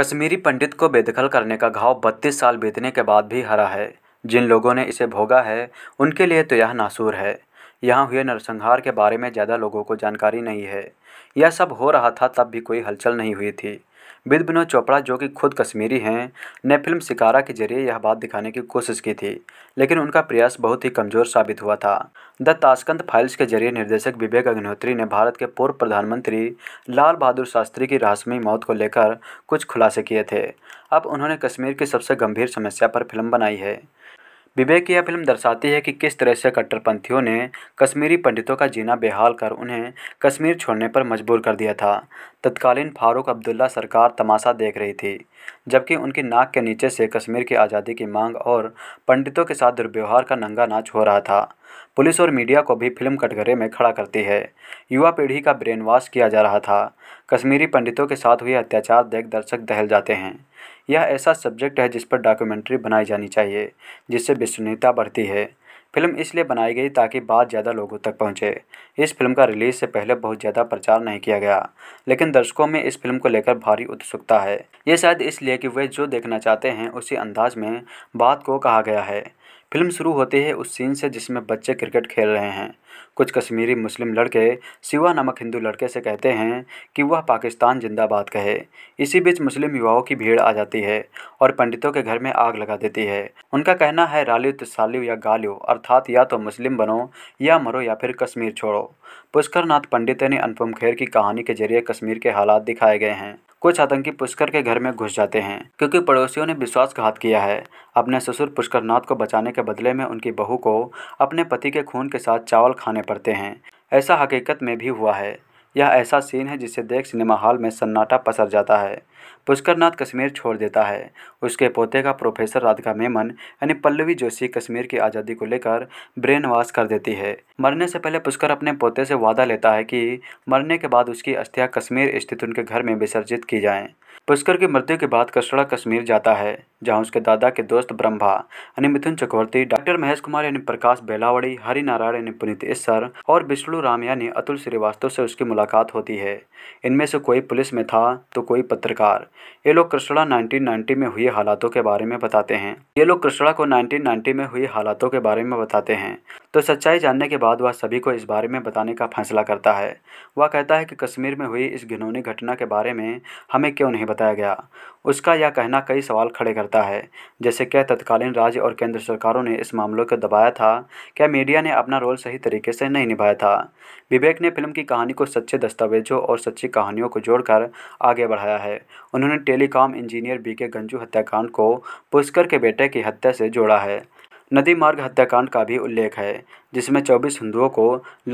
कश्मीरी पंडित को बेदखल करने का घाव बत्तीस साल बीतने के बाद भी हरा है जिन लोगों ने इसे भोगा है उनके लिए तो यह नासूर है यहाँ हुए नरसंहार के बारे में ज़्यादा लोगों को जानकारी नहीं है यह सब हो रहा था तब भी कोई हलचल नहीं हुई थी विद विनोद चोपड़ा जो कि खुद कश्मीरी हैं ने फिल्म शिकारा के जरिए यह बात दिखाने की कोशिश की थी लेकिन उनका प्रयास बहुत ही कमजोर साबित हुआ था द ताशकंद फाइल्स के जरिए निर्देशक विवेक अग्निहोत्री ने भारत के पूर्व प्रधानमंत्री लाल बहादुर शास्त्री की रहस्यमयी मौत को लेकर कुछ खुलासे किए थे अब उन्होंने कश्मीर की सबसे गंभीर समस्या पर फिल्म बनाई है विवेक यह फिल्म दर्शाती है कि किस तरह से कट्टरपंथियों ने कश्मीरी पंडितों का जीना बेहाल कर उन्हें कश्मीर छोड़ने पर मजबूर कर दिया था तत्कालीन फारूक अब्दुल्ला सरकार तमाशा देख रही थी जबकि उनकी नाक के नीचे से कश्मीर की आज़ादी की मांग और पंडितों के साथ दुर्व्यवहार का नंगा नाच हो रहा था पुलिस और मीडिया को भी फिल्म कटघरे में खड़ा करती है युवा पीढ़ी का ब्रेन वॉश किया जा रहा था कश्मीरी पंडितों के साथ हुए अत्याचार देख दर्शक दहल जाते हैं यह ऐसा सब्जेक्ट है जिस पर डॉक्यूमेंट्री बनाई जानी चाहिए जिससे विश्वनीयता बढ़ती है फिल्म इसलिए बनाई गई ताकि बात ज़्यादा लोगों तक पहुंचे इस फिल्म का रिलीज़ से पहले बहुत ज़्यादा प्रचार नहीं किया गया लेकिन दर्शकों में इस फिल्म को लेकर भारी उत्सुकता है ये शायद इसलिए कि वे जो देखना चाहते हैं उसी अंदाज में बात को कहा गया है फिल्म शुरू होती है उस सीन से जिसमें बच्चे क्रिकेट खेल रहे हैं कुछ कश्मीरी मुस्लिम लड़के सिवा नामक हिंदू लड़के से कहते हैं कि वह पाकिस्तान जिंदाबाद कहे इसी बीच मुस्लिम युवाओं की भीड़ आ जाती है और पंडितों के घर में आग लगा देती है उनका कहना है रालियो तिसालियो या गालियो अर्थात या तो मुस्लिम बनो या मरो या फिर कश्मीर छोड़ो पुष्कर नाथ पंडित ने अनुपम खेर की कहानी के जरिए कश्मीर के हालात दिखाए गए हैं कुछ आतंकी पुष्कर के घर में घुस जाते हैं क्योंकि पड़ोसियों ने विश्वासघात किया है अपने ससुर पुष्कर नाथ को बचाने के बदले में उनकी बहू को अपने पति के खून के साथ चावल खाने पड़ते हैं ऐसा हकीकत में भी हुआ है यह ऐसा सीन है जिसे देख सिनेमा हॉल में सन्नाटा पसर जाता है पुष्करनाथ कश्मीर छोड़ देता है उसके पोते का प्रोफेसर राधिका मेमन यानी पल्लवी जोशी कश्मीर की आज़ादी को लेकर ब्रेन वॉश कर देती है मरने से पहले पुष्कर अपने पोते से वादा लेता है कि मरने के बाद उसकी अस्थियाँ कश्मीर स्थित उनके घर में विसर्जित की जाएँ पुष्कर की मृत्यु के बाद कसड़ा कश्मीर जाता है जहां उसके दादा के दोस्त ब्रह्मा यानी मिथुन चक्रवर्ती डॉक्टर महेश कुमार यानी प्रकाश बेलावड़ी हरि नारायण यानी पुनीत ईश्वर और विष्णु राम यानी अतुल श्रीवास्तव से उसकी मुलाकात होती है इनमें से कोई पुलिस में था तो कोई पत्रकार ये लोग कृष्णा 1990 में हुए हालातों के बारे में बताते हैं ये लोग कृष्णा को नाइनटीन में हुए हालातों के बारे में बताते हैं तो सच्चाई जानने के बाद वह सभी को इस बारे में बताने का फैसला करता है वह कहता है कि कश्मीर में हुई इस घिनौनी घटना के बारे में हमें क्यों नहीं बता बताया गया उसका यह कहना कई सवाल खड़े करता है जैसे क्या तत्कालीन राज्य और केंद्र सरकारों ने इस मामले को दबाया था क्या मीडिया ने अपना रोल सही तरीके से नहीं निभाया था विवेक ने फिल्म की कहानी को सच्चे दस्तावेजों और सच्ची कहानियों को जोड़कर आगे बढ़ाया है उन्होंने टेलीकॉम इंजीनियर बी के गंजू हत्याकांड को पुष्कर के बेटे की हत्या से जोड़ा है नदी मार्ग हत्याकांड का भी उल्लेख है जिसमें 24 हिंदुओं को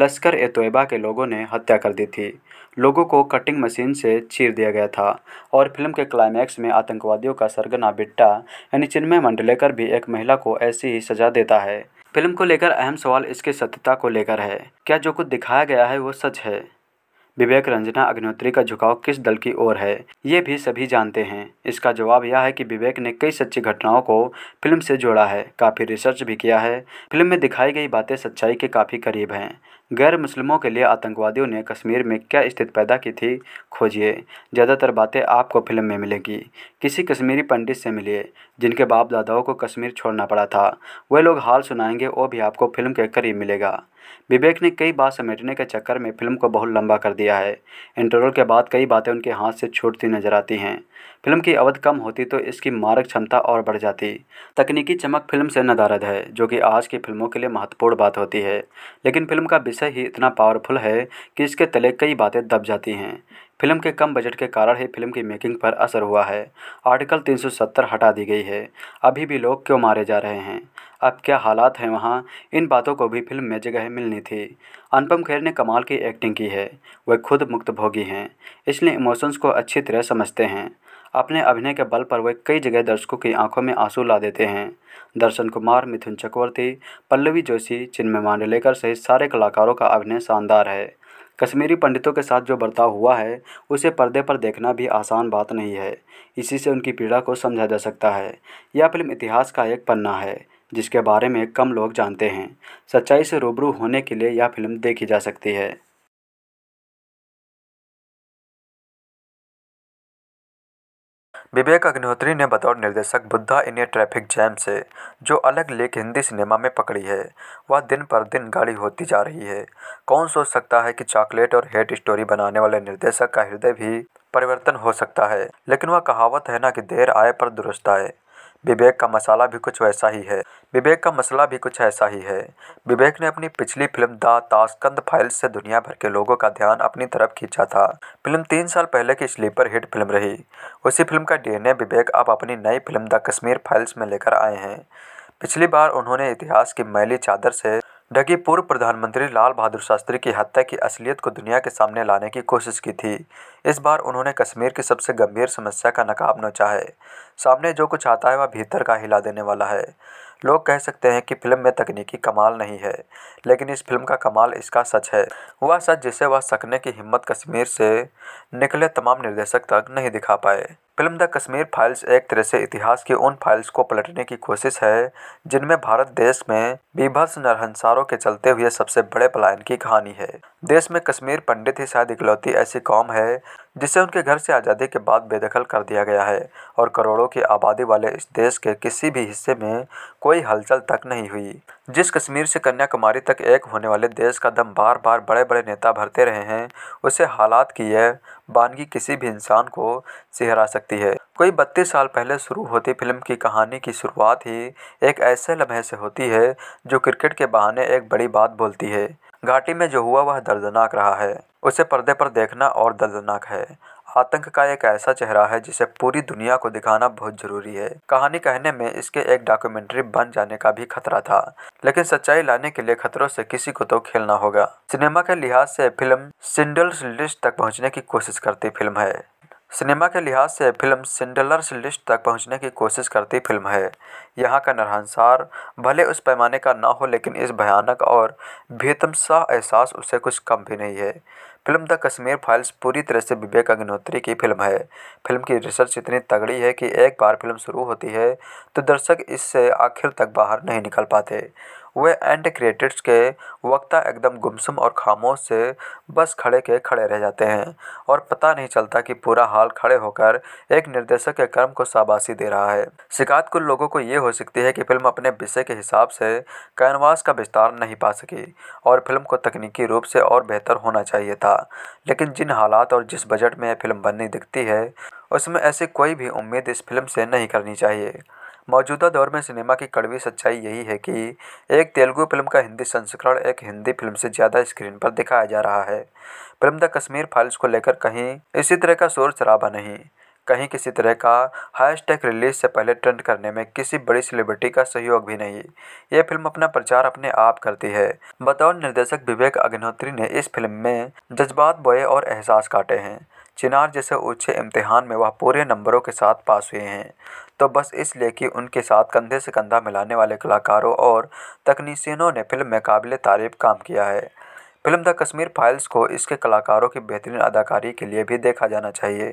लश्कर ए तोयबा के लोगों ने हत्या कर दी थी लोगों को कटिंग मशीन से चीर दिया गया था और फिल्म के क्लाइमैक्स में आतंकवादियों का सरगना बिट्टा यानी चिन्मय मंडलेकर भी एक महिला को ऐसी ही सजा देता है फिल्म को लेकर अहम सवाल इसके सत्यता को लेकर है क्या जो कुछ दिखाया गया है वो सच है विवेक रंजना अग्निहोत्री का झुकाव किस दल की ओर है ये भी सभी जानते हैं इसका जवाब यह है कि विवेक ने कई सच्ची घटनाओं को फिल्म से जोड़ा है काफ़ी रिसर्च भी किया है फिल्म में दिखाई गई बातें सच्चाई के काफ़ी करीब हैं गैर मुस्लिमों के लिए आतंकवादियों ने कश्मीर में क्या स्थिति पैदा की थी खोजिए ज़्यादातर बातें आपको फिल्म में मिलेंगी किसी कश्मीरी पंडित से मिलिए जिनके बाप दादाओं को कश्मीर छोड़ना पड़ा था वे लोग हाल सुनाएंगे वो भी आपको फिल्म के करीब मिलेगा विवेक ने कई बार समेटने के चक्कर में फिल्म को बहुत लंबा कर दिया है इंटरवल के बाद कई बातें उनके हाथ से छूटती नजर आती हैं फिल्म की अवध कम होती तो इसकी मारक क्षमता और बढ़ जाती तकनीकी चमक फिल्म से नदारद है जो कि आज की फिल्मों के लिए महत्वपूर्ण बात होती है लेकिन फिल्म का विषय ही इतना पावरफुल है कि इसके तले कई बातें दब जाती हैं फिल्म के कम बजट के कारण ही फिल्म की मेकिंग पर असर हुआ है आर्टिकल 370 हटा दी गई है अभी भी लोग क्यों मारे जा रहे हैं अब क्या हालात हैं वहाँ इन बातों को भी फिल्म में जगह मिलनी थी अनुपम खेर ने कमाल की एक्टिंग की है वे खुद मुक्त भोगी हैं इसलिए इमोशंस को अच्छी तरह समझते हैं अपने अभिनय के बल पर वे कई जगह दर्शकों की आंखों में आंसू ला देते हैं दर्शन कुमार मिथुन चक्रवर्ती पल्लवी जोशी चिन्मय मांडलेकर सहित सारे कलाकारों का अभिनय शानदार है कश्मीरी पंडितों के साथ जो बर्ताव हुआ है उसे पर्दे पर देखना भी आसान बात नहीं है इसी से उनकी पीड़ा को समझा जा सकता है यह फिल्म इतिहास का एक पन्ना है जिसके बारे में कम लोग जानते हैं सच्चाई से रूबरू होने के लिए यह फिल्म देखी जा सकती है विवेक अग्निहोत्री ने बतौर निर्देशक Buddha in a traffic jam से जो अलग लेख हिंदी सिनेमा में पकड़ी है वह दिन पर दिन गाड़ी होती जा रही है कौन सोच सकता है कि चॉकलेट और हेट स्टोरी बनाने वाले निर्देशक का हृदय भी परिवर्तन हो सकता है लेकिन वह कहावत है ना कि देर आए पर दुरुस्त आए विवेक का मसाला भी कुछ वैसा ही है विवेक का मसाला भी कुछ ऐसा ही है विवेक ने अपनी पिछली फिल्म द ताशकंद फाइल से दुनिया भर के लोगों का ध्यान अपनी तरफ खींचा था फिल्म तीन साल पहले की स्लीपर हिट फिल्म रही उसी फिल्म का डीएनए विवेक अब अपनी नई फिल्म द कश्मीर फाइल्स में लेकर आए हैं पिछली बार उन्होंने इतिहास की मैली चादर से डगी पूर्व प्रधानमंत्री लाल बहादुर शास्त्री की हत्या की असलियत को दुनिया के सामने लाने की कोशिश की थी इस बार उन्होंने कश्मीर की सबसे गंभीर समस्या का नकाब नोचा है सामने जो कुछ आता है वह भीतर का हिला देने वाला है लोग कह सकते हैं कि फिल्म में तकनीकी कमाल नहीं है लेकिन इस फिल्म का कमाल इसका सच है वह सच जिसे वह सकने की हिम्मत कश्मीर से निकले तमाम निर्देशक तक नहीं दिखा पाए फिल्म द कश्मीर फाइल्स एक तरह से इतिहास की उन फाइल्स को पलटने की कोशिश है जिनमें भारत देश में बीभत्स नरहंसारों के चलते हुए सबसे बड़े पलायन की कहानी है देश में कश्मीर पंडित ही शायद इकलौती ऐसी कौम है जिसे उनके घर से आज़ादी के बाद बेदखल कर दिया गया है और करोड़ों की आबादी वाले इस देश के किसी भी हिस्से में कोई हलचल तक नहीं हुई जिस कश्मीर से कन्याकुमारी तक एक होने वाले देश का दम बार बार बड़े बड़े नेता भरते रहे हैं उसे हालात की यह बानगी किसी भी इंसान को सिहरा सकती है कोई बत्तीस साल पहले शुरू होती फिल्म की कहानी की शुरुआत ही एक ऐसे लम्हे से होती है जो क्रिकेट के बहाने एक बड़ी बात बोलती है घाटी में जो हुआ वह दर्दनाक रहा है उसे पर्दे पर देखना और दर्दनाक है आतंक का एक ऐसा चेहरा है जिसे पूरी दुनिया को दिखाना बहुत जरूरी है कहानी कहने में इसके एक डॉक्यूमेंट्री बन जाने का भी खतरा था लेकिन सच्चाई लाने के लिए खतरों से किसी को तो खेलना होगा सिनेमा के लिहाज से फिल्म सिंडल्स लिस्ट तक पहुंचने की कोशिश करती फिल्म है सिनेमा के लिहाज से फिल्म सिंडलर्स लिस्ट तक पहुंचने की कोशिश करती फिल्म है यहाँ का नरहंसार भले उस पैमाने का ना हो लेकिन इस भयानक और सा एहसास उसे कुछ कम भी नहीं है फिल्म द कश्मीर फाइल्स पूरी तरह से विवेक अग्निहोत्री की फिल्म है फिल्म की रिसर्च इतनी तगड़ी है कि एक बार फिल्म शुरू होती है तो दर्शक इससे आखिर तक बाहर नहीं निकल पाते वे एंड क्रेडिट्स के वक्ता एकदम गुमसुम और खामोश से बस खड़े के खड़े रह जाते हैं और पता नहीं चलता कि पूरा हाल खड़े होकर एक निर्देशक के कर्म को शाबाशी दे रहा है शिकायत कुल लोगों को ये हो सकती है कि फिल्म अपने विषय के हिसाब से कैनवास का विस्तार नहीं पा सकी और फिल्म को तकनीकी रूप से और बेहतर होना चाहिए था लेकिन जिन हालात और जिस बजट में यह फिल्म बननी दिखती है उसमें ऐसी कोई भी उम्मीद इस फिल्म से नहीं करनी चाहिए मौजूदा दौर में सिनेमा की कड़वी सच्चाई यही है कि एक तेलुगु फिल्म का हिंदी संस्करण एक हिंदी फिल्म से ज़्यादा स्क्रीन पर दिखाया जा रहा है फिल्म द कश्मीर फाइल्स को लेकर कहीं इसी तरह का शोर शराबा नहीं कहीं किसी तरह का हैशटैग रिलीज से पहले ट्रेंड करने में किसी बड़ी सेलिब्रिटी का सहयोग भी नहीं ये फिल्म अपना प्रचार अपने आप करती है बतौर निर्देशक विवेक अग्निहोत्री ने इस फिल्म में जज्बात बोए और एहसास काटे हैं चिनार जैसे ऊंचे इम्तिहान में वह पूरे नंबरों के साथ पास हुए हैं तो बस इसलिए कि उनके साथ कंधे से कंधा मिलाने वाले कलाकारों और तकनीशियनों ने फ़िल्म में काबिल तारीफ काम किया है फिल्म द कश्मीर फाइल्स को इसके कलाकारों की बेहतरीन अदाकारी के लिए भी देखा जाना चाहिए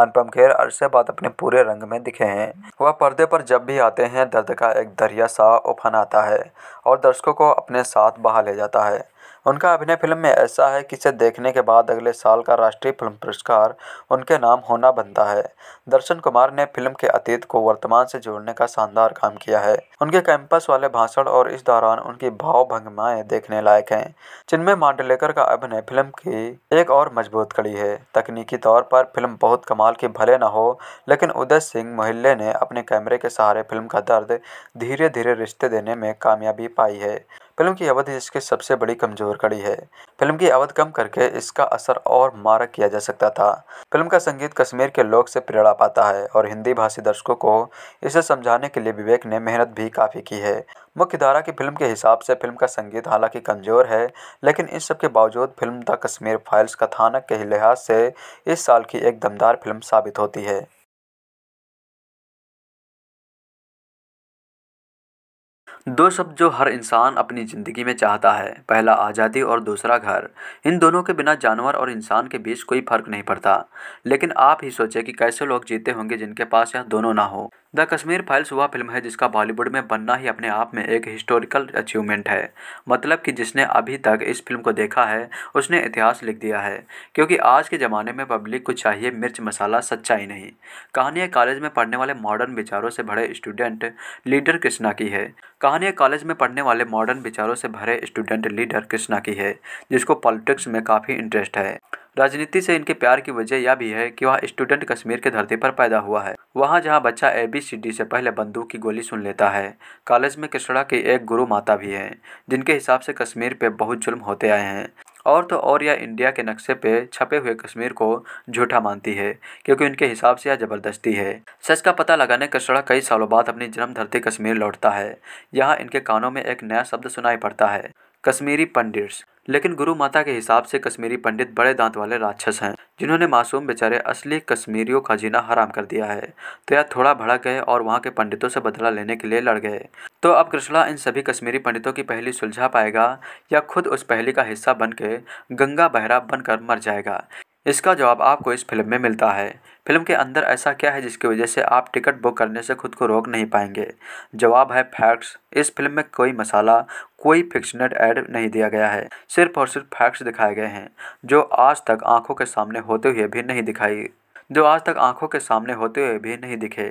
अनुपम खेर अरसे बाद अपने पूरे रंग में दिखे हैं वह पर्दे पर जब भी आते हैं दर्द का एक दरिया सा उफन आता है और दर्शकों को अपने साथ बहा ले जाता है उनका अभिनय फ़िल्म में ऐसा है कि इसे देखने के बाद अगले साल का राष्ट्रीय फ़िल्म पुरस्कार उनके नाम होना बनता है दर्शन कुमार ने फ़िल्म के अतीत को वर्तमान से जोड़ने का शानदार काम किया है उनके कैंपस वाले भाषण और इस दौरान उनकी भाव भंगमाएं देखने लायक हैं जिनमें मांडलेकर का अभिनय फिल्म की एक और मजबूत कड़ी है तकनीकी तौर पर फिल्म बहुत कमाल की भले न हो लेकिन उदय सिंह मोहल्ले ने अपने कैमरे के सहारे फिल्म का दर्द धीरे धीरे रिश्ते देने में कामयाबी पाई है फिल्म की अवधि इसकी सबसे बड़ी कमजोर कड़ी है फिल्म की अवध कम करके इसका असर और मारक किया जा सकता था फिल्म का संगीत कश्मीर के लोग से प्रेरणा पाता है और हिंदी भाषी दर्शकों को इसे समझाने के लिए विवेक ने मेहनत भी काफ़ी की है मुख्य धारा की फिल्म के हिसाब से फिल्म का संगीत हालांकि कमजोर है लेकिन इस सब के बावजूद फिल्म द कश्मीर फाइल्स कथानक के लिहाज से इस साल की एक दमदार फिल्म साबित होती है दो शब्द जो हर इंसान अपनी ज़िंदगी में चाहता है पहला आज़ादी और दूसरा घर इन दोनों के बिना जानवर और इंसान के बीच कोई फर्क नहीं पड़ता लेकिन आप ही सोचें कि कैसे लोग जीते होंगे जिनके पास यह दोनों ना हो द कश्मीर फाइल्स वह फिल्म है जिसका बॉलीवुड में बनना ही अपने आप में एक हिस्टोरिकल अचीवमेंट है मतलब कि जिसने अभी तक इस फिल्म को देखा है उसने इतिहास लिख दिया है क्योंकि आज के ज़माने में पब्लिक को चाहिए मिर्च मसाला सच्चाई नहीं कहानियाँ कॉलेज में पढ़ने वाले मॉडर्न विचारों से भरे स्टूडेंट लीडर कृष्णा की है कहानियाँ कॉलेज में पढ़ने वाले मॉडर्न विचारों से भरे स्टूडेंट लीडर कृष्णा की है जिसको पॉलिटिक्स में काफ़ी इंटरेस्ट है राजनीति से इनके प्यार की वजह यह भी है कि वह स्टूडेंट कश्मीर के धरती पर पैदा हुआ है वहाँ जहाँ बच्चा ए बी सी डी से पहले बंदूक की गोली सुन लेता है कॉलेज में कृष्णा की एक गुरु माता भी है जिनके हिसाब से कश्मीर पे बहुत जुल्म होते आए हैं और तो और यह इंडिया के नक्शे पे छपे हुए कश्मीर को झूठा मानती है क्योंकि उनके हिसाब से यह ज़बरदस्ती है सच का पता लगाने कशड़ा कई सालों बाद अपनी जन्म धरती कश्मीर लौटता है यहाँ इनके कानों में एक नया शब्द सुनाई पड़ता है कश्मीरी पंडित्स लेकिन गुरु माता के हिसाब से कश्मीरी पंडित बड़े दांत वाले राक्षस हैं जिन्होंने मासूम बेचारे असली कश्मीरियों का जीना हराम कर दिया है तो यह थोड़ा भड़क गए और वहाँ के पंडितों से बदला लेने के लिए लड़ गए तो अब कृष्णा इन सभी कश्मीरी पंडितों की पहली सुलझा पाएगा या खुद उस पहली का हिस्सा बन के गंगा बहरा बनकर मर जाएगा इसका जवाब आपको इस फिल्म में मिलता है फिल्म के अंदर ऐसा क्या है जिसकी वजह से आप टिकट बुक करने से खुद को रोक नहीं पाएंगे जवाब है फैक्ट्स इस फिल्म में कोई मसाला कोई फिक्शनेट ऐड नहीं दिया गया है सिर्फ और सिर्फ फैक्ट्स दिखाए गए हैं जो आज तक आंखों के सामने होते हुए भी नहीं दिखाई जो आज तक आंखों के सामने होते हुए भी नहीं दिखे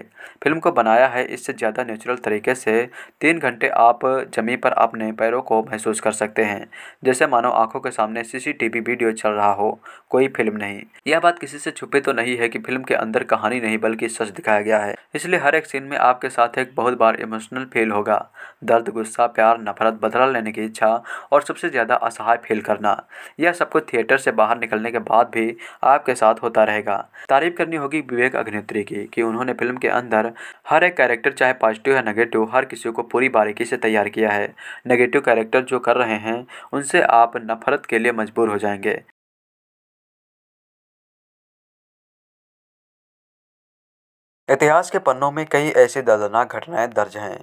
फिल्म को बनाया है इससे ज़्यादा नेचुरल तरीके से तीन घंटे आप जमीन पर अपने पैरों को महसूस कर सकते हैं जैसे मानो आंखों के सामने सीसीटीवी वीडियो चल रहा हो कोई फिल्म नहीं यह बात किसी से छुपे तो नहीं है कि फिल्म के अंदर कहानी नहीं बल्कि सच दिखाया गया है इसलिए हर एक सीन में आपके साथ एक बहुत बार इमोशनल फील होगा दर्द गुस्सा प्यार नफरत बदला लेने की इच्छा और सबसे ज़्यादा असहाय फील करना यह सब कुछ थिएटर से बाहर निकलने के बाद भी आपके साथ होता रहेगा तारीफ करनी होगी विवेक अभिनेत्री की कि उन्होंने फिल्म के अंदर हर एक कैरेक्टर चाहे पॉजिटिव या नेगेटिव हर किसी को पूरी बारीकी से तैयार किया है नेगेटिव कैरेक्टर जो कर रहे हैं उनसे आप नफरत के लिए मजबूर हो जाएंगे इतिहास के पन्नों में कई ऐसी दर्दनाक घटनाएं दर्ज हैं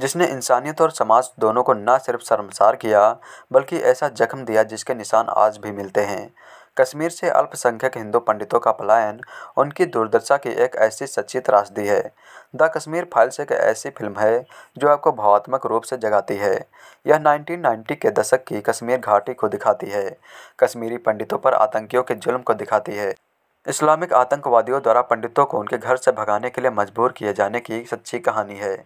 जिसने इंसानियत और समाज दोनों को न सिर्फ शर्मसार किया बल्कि ऐसा जख्म दिया जिसके निशान आज भी मिलते हैं कश्मीर से अल्पसंख्यक हिंदू पंडितों का पलायन उनकी दुर्दशा की एक ऐसी सच्ची त्रासदी है द कश्मीर फाइल्स एक ऐसी फिल्म है जो आपको भावात्मक रूप से जगाती है यह 1990 के दशक की कश्मीर घाटी को दिखाती है कश्मीरी पंडितों पर आतंकियों के जुल्म को दिखाती है इस्लामिक आतंकवादियों द्वारा पंडितों को उनके घर से भगाने के लिए मजबूर किए जाने की सच्ची कहानी है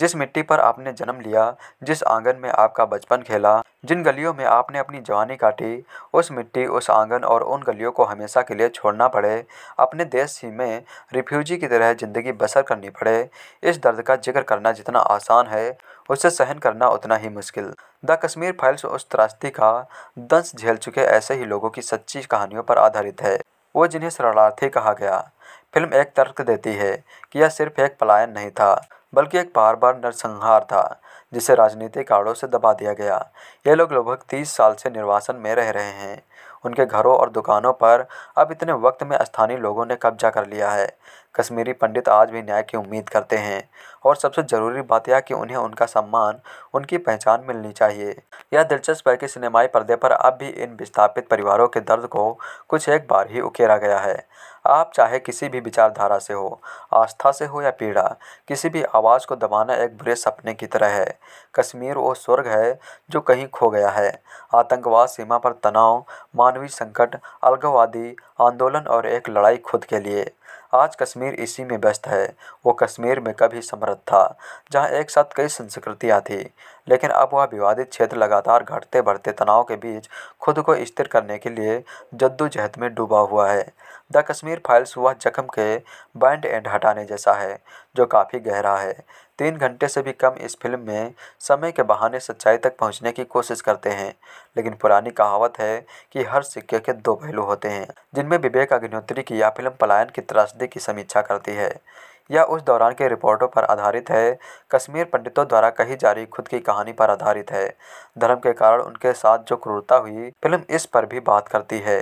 जिस मिट्टी पर आपने जन्म लिया जिस आंगन में आपका बचपन खेला जिन गलियों में आपने अपनी जवानी काटी उस मिट्टी उस आंगन और उन गलियों को हमेशा के लिए छोड़ना पड़े अपने देश ही में रिफ्यूजी की तरह ज़िंदगी बसर करनी पड़े इस दर्द का जिक्र करना जितना आसान है उसे सहन करना उतना ही मुश्किल द कश्मीर फाइल्स उस त्रास्ती का दंश झेल चुके ऐसे ही लोगों की सच्ची कहानियों पर आधारित है वो जिन्हें शरणार्थी कहा गया फिल्म एक तर्क देती है कि यह सिर्फ एक पलायन नहीं था बल्कि एक बार बार नरसंहार था जिसे राजनीतिक आड़ों से दबा दिया गया ये लोग लगभग तीस साल से निर्वासन में रह रहे हैं उनके घरों और दुकानों पर अब इतने वक्त में स्थानीय लोगों ने कब्जा कर लिया है कश्मीरी पंडित आज भी न्याय की उम्मीद करते हैं और सबसे ज़रूरी बात यह कि उन्हें उनका सम्मान उनकी पहचान मिलनी चाहिए यह दिलचस्प है कि सिनेमाई पर्दे पर अब भी इन विस्थापित परिवारों के दर्द को कुछ एक बार ही उकेरा गया है आप चाहे किसी भी विचारधारा से हो आस्था से हो या पीड़ा किसी भी आवाज़ को दबाना एक बुरे सपने की तरह है कश्मीर वो स्वर्ग है जो कहीं खो गया है आतंकवाद सीमा पर तनाव मानवीय संकट अलगवादी आंदोलन और एक लड़ाई खुद के लिए आज कश्मीर इसी में व्यस्त है वो कश्मीर में कभी समृद्ध था जहाँ एक साथ कई संस्कृतियाँ थीं लेकिन अब वह विवादित क्षेत्र लगातार घटते बढ़ते तनाव के बीच खुद को स्थिर करने के लिए जद्दोजहद में डूबा हुआ है द कश्मीर फाइल्स वह जख्म के बैंड एंड हटाने जैसा है जो काफ़ी गहरा है तीन घंटे से भी कम इस फिल्म में समय के बहाने सच्चाई तक पहुंचने की कोशिश करते हैं लेकिन पुरानी कहावत है कि हर सिक्के के दो पहलू होते हैं जिनमें विवेक अग्निहोत्री की यह फिल्म पलायन की त्रासदी की समीक्षा करती है यह उस दौरान के रिपोर्टों पर आधारित है कश्मीर पंडितों द्वारा कही जा रही खुद की कहानी पर आधारित है धर्म के कारण उनके साथ जो क्रूरता हुई फिल्म इस पर भी बात करती है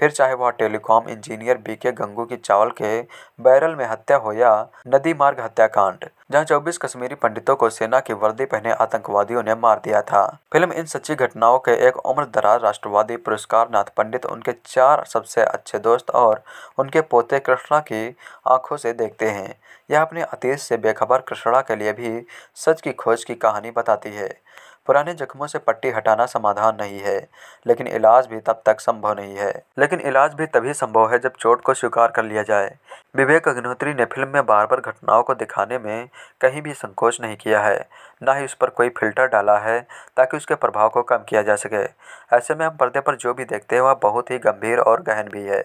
फिर चाहे वह टेलीकॉम इंजीनियर बीके गंगू की चावल के बैरल में हत्या हो या नदी मार्ग हत्याकांड जहां 24 कश्मीरी पंडितों को सेना की वर्दी पहने आतंकवादियों ने मार दिया था फिल्म इन सच्ची घटनाओं के एक उम्र दराज राष्ट्रवादी पुरस्कार नाथ पंडित उनके चार सबसे अच्छे दोस्त और उनके पोते कृष्णा की आंखों से देखते हैं यह अपने अतीत से बेखबर कृष्णा के लिए भी सच की खोज की कहानी बताती है पुराने जख्मों से पट्टी हटाना समाधान नहीं है लेकिन इलाज भी तब तक संभव नहीं है लेकिन इलाज भी तभी संभव है जब चोट को स्वीकार कर लिया जाए विवेक अग्निहोत्री ने फिल्म में बार बार घटनाओं को दिखाने में कहीं भी संकोच नहीं किया है ना ही उस पर कोई फिल्टर डाला है ताकि उसके प्रभाव को कम किया जा सके ऐसे में हम पर्दे पर जो भी देखते हैं वह बहुत ही गंभीर और गहन भी है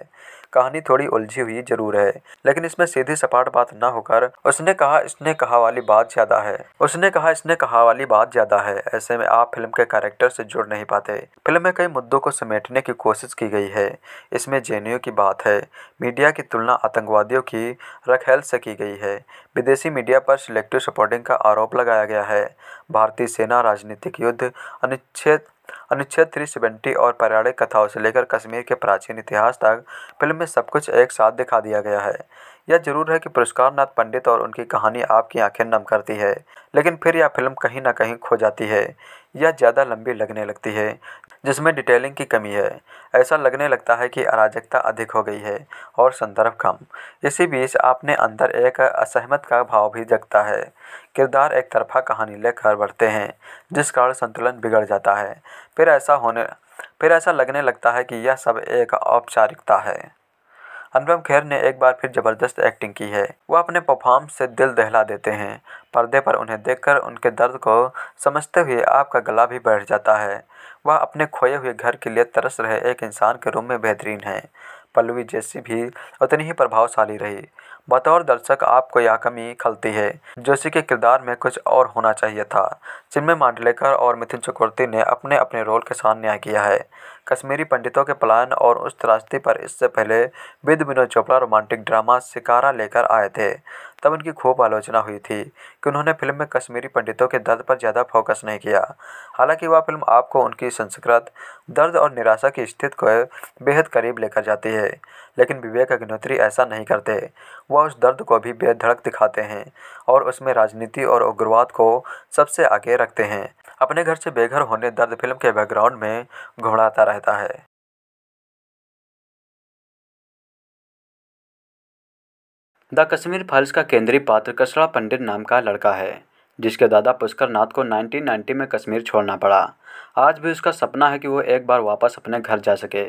कहानी थोड़ी उलझी हुई जरूर है लेकिन इसमें सीधी सपाट बात न होकर उसने कहा इसने कहा वाली बात ज्यादा है उसने कहा इसने कहा वाली बात ज्यादा है ऐसे में आप फिल्म के कैरेक्टर से जुड़ नहीं पाते फिल्म में कई मुद्दों को समेटने की कोशिश की गई है इसमें जे की बात है मीडिया की तुलना आतंकवादियों की रखेल से की गई है विदेशी मीडिया पर सिलेक्टिव सपोर्टिंग का आरोप लगाया गया है भारतीय सेना राजनीतिक युद्ध अनुच्छेद अनुच्छेद थ्री सेवेंटी और पर्याणिक कथाओं से लेकर कश्मीर के प्राचीन इतिहास तक फिल्म में सब कुछ एक साथ दिखा दिया गया है यह जरूर है कि पुरस्कार नाथ पंडित और उनकी कहानी आपकी आंखें नम करती है लेकिन फिर यह फिल्म कहीं ना कहीं खो जाती है यह ज़्यादा लंबी लगने लगती है जिसमें डिटेलिंग की कमी है ऐसा लगने लगता है कि अराजकता अधिक हो गई है और संदर्भ कम इसी बीच आपने अंदर एक असहमत का भाव भी जगता है किरदार एक तरफा कहानी लेकर बढ़ते हैं जिस कारण संतुलन बिगड़ जाता है फिर ऐसा होने फिर ऐसा लगने लगता है कि यह सब एक औपचारिकता है अनुपम खेर ने एक बार फिर ज़बरदस्त एक्टिंग की है वह अपने परफॉर्म से दिल दहला देते हैं पर्दे पर उन्हें देखकर उनके दर्द को समझते हुए आपका गला भी बैठ जाता है वह अपने खोए हुए घर के लिए तरस रहे एक इंसान के रूम में बेहतरीन है पल्लवी जैसी भी उतनी ही प्रभावशाली रही बतौर दर्शक आपको यह कमी खलती है जोशी के किरदार में कुछ और होना चाहिए था जिनमें मांडलेकर और मिथुन चकुर्ती ने अपने अपने रोल के साथ न्याय किया है कश्मीरी पंडितों के पलायन और उस त्रासदी पर इससे पहले विद विनोद चोपड़ा रोमांटिक ड्रामा सिकारा लेकर आए थे तब उनकी खूब आलोचना हुई थी कि उन्होंने फिल्म में कश्मीरी पंडितों के दर्द पर ज़्यादा फोकस नहीं किया हालांकि वह फिल्म आपको उनकी संस्कृत दर्द और निराशा की स्थिति को बेहद करीब लेकर जाती है लेकिन विवेक अग्निहोत्री ऐसा नहीं करते वह उस दर्द को भी बेधड़क दिखाते हैं और उसमें राजनीति और उग्रवाद को सबसे आगे रखते हैं अपने घर से बेघर होने दर्द फिल्म के बैकग्राउंड में घुड़ाता रहता है द कश्मीर फाइल्स का केंद्रीय पात्र कसरा पंडित नाम का लड़का है जिसके दादा पुष्कर नाथ को 1990 में कश्मीर छोड़ना पड़ा आज भी उसका सपना है कि वो एक बार वापस अपने घर जा सके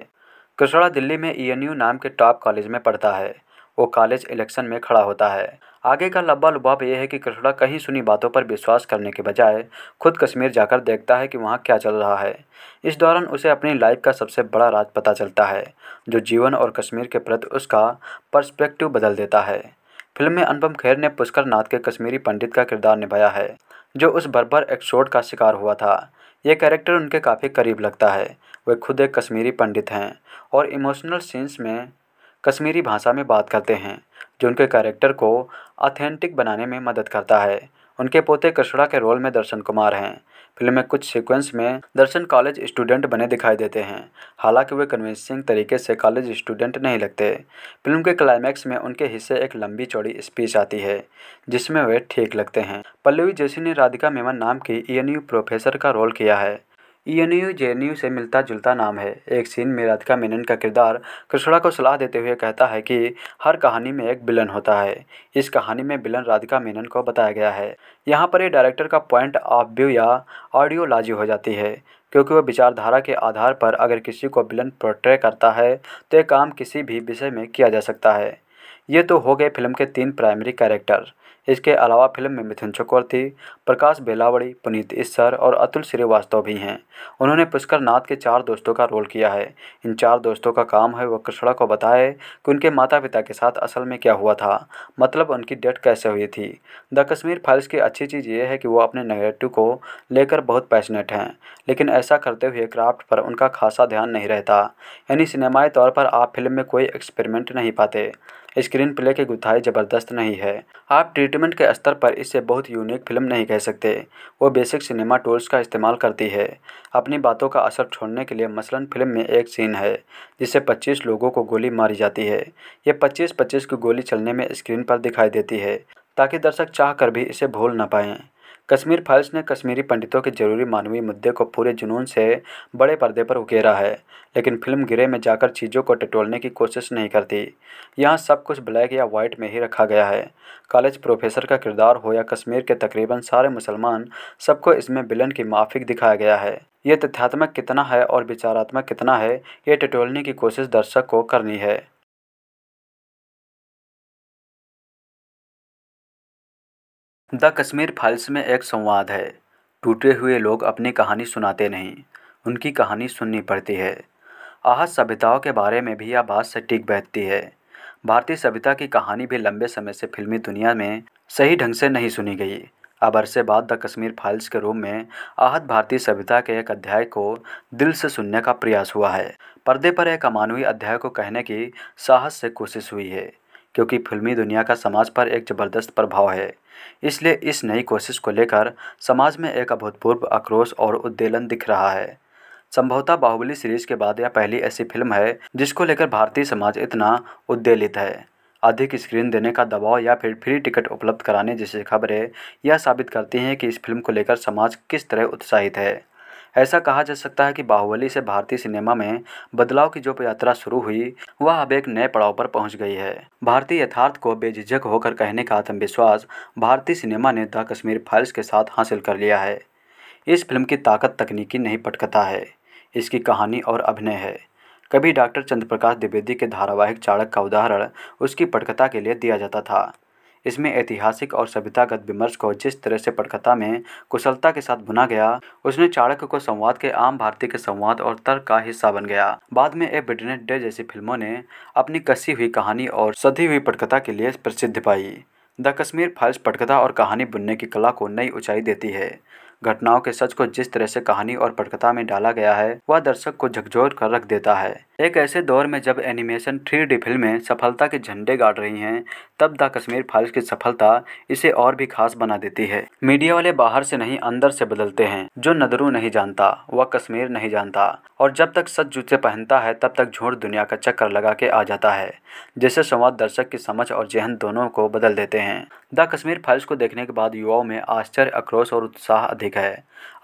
कसड़ा दिल्ली में ई e नाम के टॉप कॉलेज में पढ़ता है वो कॉलेज इलेक्शन में खड़ा होता है आगे का लंबा लुबाब यह है कि कृष्णा कहीं सुनी बातों पर विश्वास करने के बजाय खुद कश्मीर जाकर देखता है कि वहाँ क्या चल रहा है इस दौरान उसे अपनी लाइफ का सबसे बड़ा राज पता चलता है जो जीवन और कश्मीर के प्रति उसका पर्सपेक्टिव बदल देता है फिल्म में अनुपम खेर ने पुष्कर नाथ के कश्मीरी पंडित का किरदार निभाया है जो उस बर्बर एक्सोड का शिकार हुआ था यह कैरेक्टर उनके काफ़ी करीब लगता है वे खुद एक कश्मीरी पंडित हैं और इमोशनल सीन्स में कश्मीरी भाषा में बात करते हैं जो उनके कैरेक्टर को ऑथेंटिक बनाने में मदद करता है उनके पोते कृष्णा के रोल में दर्शन कुमार हैं फिल्म में कुछ सीक्वेंस में दर्शन कॉलेज स्टूडेंट बने दिखाई देते हैं हालांकि वे कन्विंसिंग तरीके से कॉलेज स्टूडेंट नहीं लगते फिल्म के क्लाइमैक्स में उनके हिस्से एक लंबी चौड़ी स्पीच आती है जिसमें वे ठीक लगते हैं पल्लवी जैसी ने राधिका मेमन नाम की ई e प्रोफेसर का रोल किया है ईयनयू जेएनयू से मिलता जुलता नाम है एक सीन में राधिका मेनन का किरदार कृष्णा को सलाह देते हुए कहता है कि हर कहानी में एक विलन होता है इस कहानी में विलन राधिका मेनन को बताया गया है यहाँ पर ये डायरेक्टर का पॉइंट ऑफ व्यू या ऑडियोलॉजी हो जाती है क्योंकि वह विचारधारा के आधार पर अगर किसी को विलन प्रोट्रे करता है तो ये काम किसी भी विषय में किया जा सकता है ये तो हो गए फिल्म के तीन प्राइमरी कैरेक्टर इसके अलावा फिल्म में मिथुन चक्रवर्ती प्रकाश बेलावड़ी पुनीत इस्सर और अतुल श्रीवास्तव भी हैं उन्होंने पुष्कर नाथ के चार दोस्तों का रोल किया है इन चार दोस्तों का काम है वह कृष्णा को बताए कि उनके माता पिता के साथ असल में क्या हुआ था मतलब उनकी डेट कैसे हुई थी द कश्मीर फाइल्स की अच्छी चीज़ ये है कि वो अपने नेगेटिव को लेकर बहुत पैशनेट हैं लेकिन ऐसा करते हुए क्राफ्ट पर उनका खासा ध्यान नहीं रहता यानी सिनेमाई तौर पर आप फिल्म में कोई एक्सपेरिमेंट नहीं पाते स्क्रीन प्ले की गुथाई ज़बरदस्त नहीं है आप ट्रीटमेंट के स्तर पर इसे बहुत यूनिक फिल्म नहीं कह सकते वो बेसिक सिनेमा टूल्स का इस्तेमाल करती है अपनी बातों का असर छोड़ने के लिए मसलन फिल्म में एक सीन है जिससे 25 लोगों को गोली मारी जाती है ये 25-25 की गोली चलने में स्क्रीन पर दिखाई देती है ताकि दर्शक चाह कर भी इसे भूल ना पाएँ कश्मीर फाइल्स ने कश्मीरी पंडितों के जरूरी मानवीय मुद्दे को पूरे जुनून से बड़े पर्दे पर उकेरा है लेकिन फिल्म गिरे में जाकर चीज़ों को टटोलने की कोशिश नहीं करती यहाँ सब कुछ ब्लैक या वाइट में ही रखा गया है कॉलेज प्रोफेसर का किरदार हो या कश्मीर के तकरीबन सारे मुसलमान सबको इसमें बिलन की माफिक दिखाया गया है ये तथ्यात्मक कितना है और विचारात्मक कितना है ये टटोलने की कोशिश दर्शक को करनी है द कश्मीर फाइल्स में एक संवाद है टूटे हुए लोग अपनी कहानी सुनाते नहीं उनकी कहानी सुननी पड़ती है आहत सभ्यताओं के बारे में भी यह बात सटीक बैठती है भारतीय सभ्यता की कहानी भी लंबे समय से फिल्मी दुनिया में सही ढंग से नहीं सुनी गई अब अरसे बाद द कश्मीर फाइल्स के रूप में आहत भारतीय सभ्यता के एक अध्याय को दिल से सुनने का प्रयास हुआ है पर्दे पर एक अमानवीय अध्याय को कहने की साहस से कोशिश हुई है क्योंकि फिल्मी दुनिया का समाज पर एक ज़बरदस्त प्रभाव है इसलिए इस नई कोशिश को लेकर समाज में एक अभूतपूर्व आक्रोश और उद्देलन दिख रहा है संभवतः बाहुबली सीरीज के बाद यह पहली ऐसी फिल्म है जिसको लेकर भारतीय समाज इतना उद्वेलित है अधिक स्क्रीन देने का दबाव या फिर फ्री टिकट उपलब्ध कराने जैसी खबरें यह साबित करती हैं कि इस फिल्म को लेकर समाज किस तरह उत्साहित है ऐसा कहा जा सकता है कि बाहुबली से भारतीय सिनेमा में बदलाव की जो यात्रा शुरू हुई वह अब एक नए पड़ाव पर पहुंच गई है भारतीय यथार्थ को बेझिझक होकर कहने का आत्मविश्वास भारतीय सिनेमा ने द कश्मीर फाइल्स के साथ हासिल कर लिया है इस फिल्म की ताकत तकनीकी नहीं पटकता है इसकी कहानी और अभिनय है कभी डॉक्टर चंद्रप्रकाश द्विवेदी के धारावाहिक चाणक का उदाहरण उसकी पटकथा के लिए दिया जाता था इसमें ऐतिहासिक और सभ्यतागत विमर्श को जिस तरह से पटकथा में कुशलता के साथ बुना गया उसने चाणक्य को संवाद के आम भारतीय के संवाद और तर्क का हिस्सा बन गया बाद में ए ब्रिटेनेट डे जैसी फिल्मों ने अपनी कसी हुई कहानी और सधी हुई पटकथा के लिए प्रसिद्ध पाई द कश्मीर फाइल्स पटकथा और कहानी बुनने की कला को नई ऊंचाई देती है घटनाओं के सच को जिस तरह से कहानी और पटकथा में डाला गया है वह दर्शक को झकझोर कर रख देता है एक ऐसे दौर में जब एनिमेशन थ्री डी फिल्में सफलता के झंडे गाड़ रही हैं तब द कश्मीर फाइल्स की सफलता इसे और भी खास बना देती है मीडिया वाले बाहर से नहीं अंदर से बदलते हैं जो नदरू नहीं जानता वह कश्मीर नहीं जानता और जब तक सच जूते पहनता है तब तक झूठ दुनिया का चक्कर लगा के आ जाता है जिससे संवाद दर्शक की समझ और जहन दोनों को बदल देते हैं द कश्मीर फाइल्स को देखने के बाद युवाओं में आश्चर्य आक्रोश और उत्साह अधिक है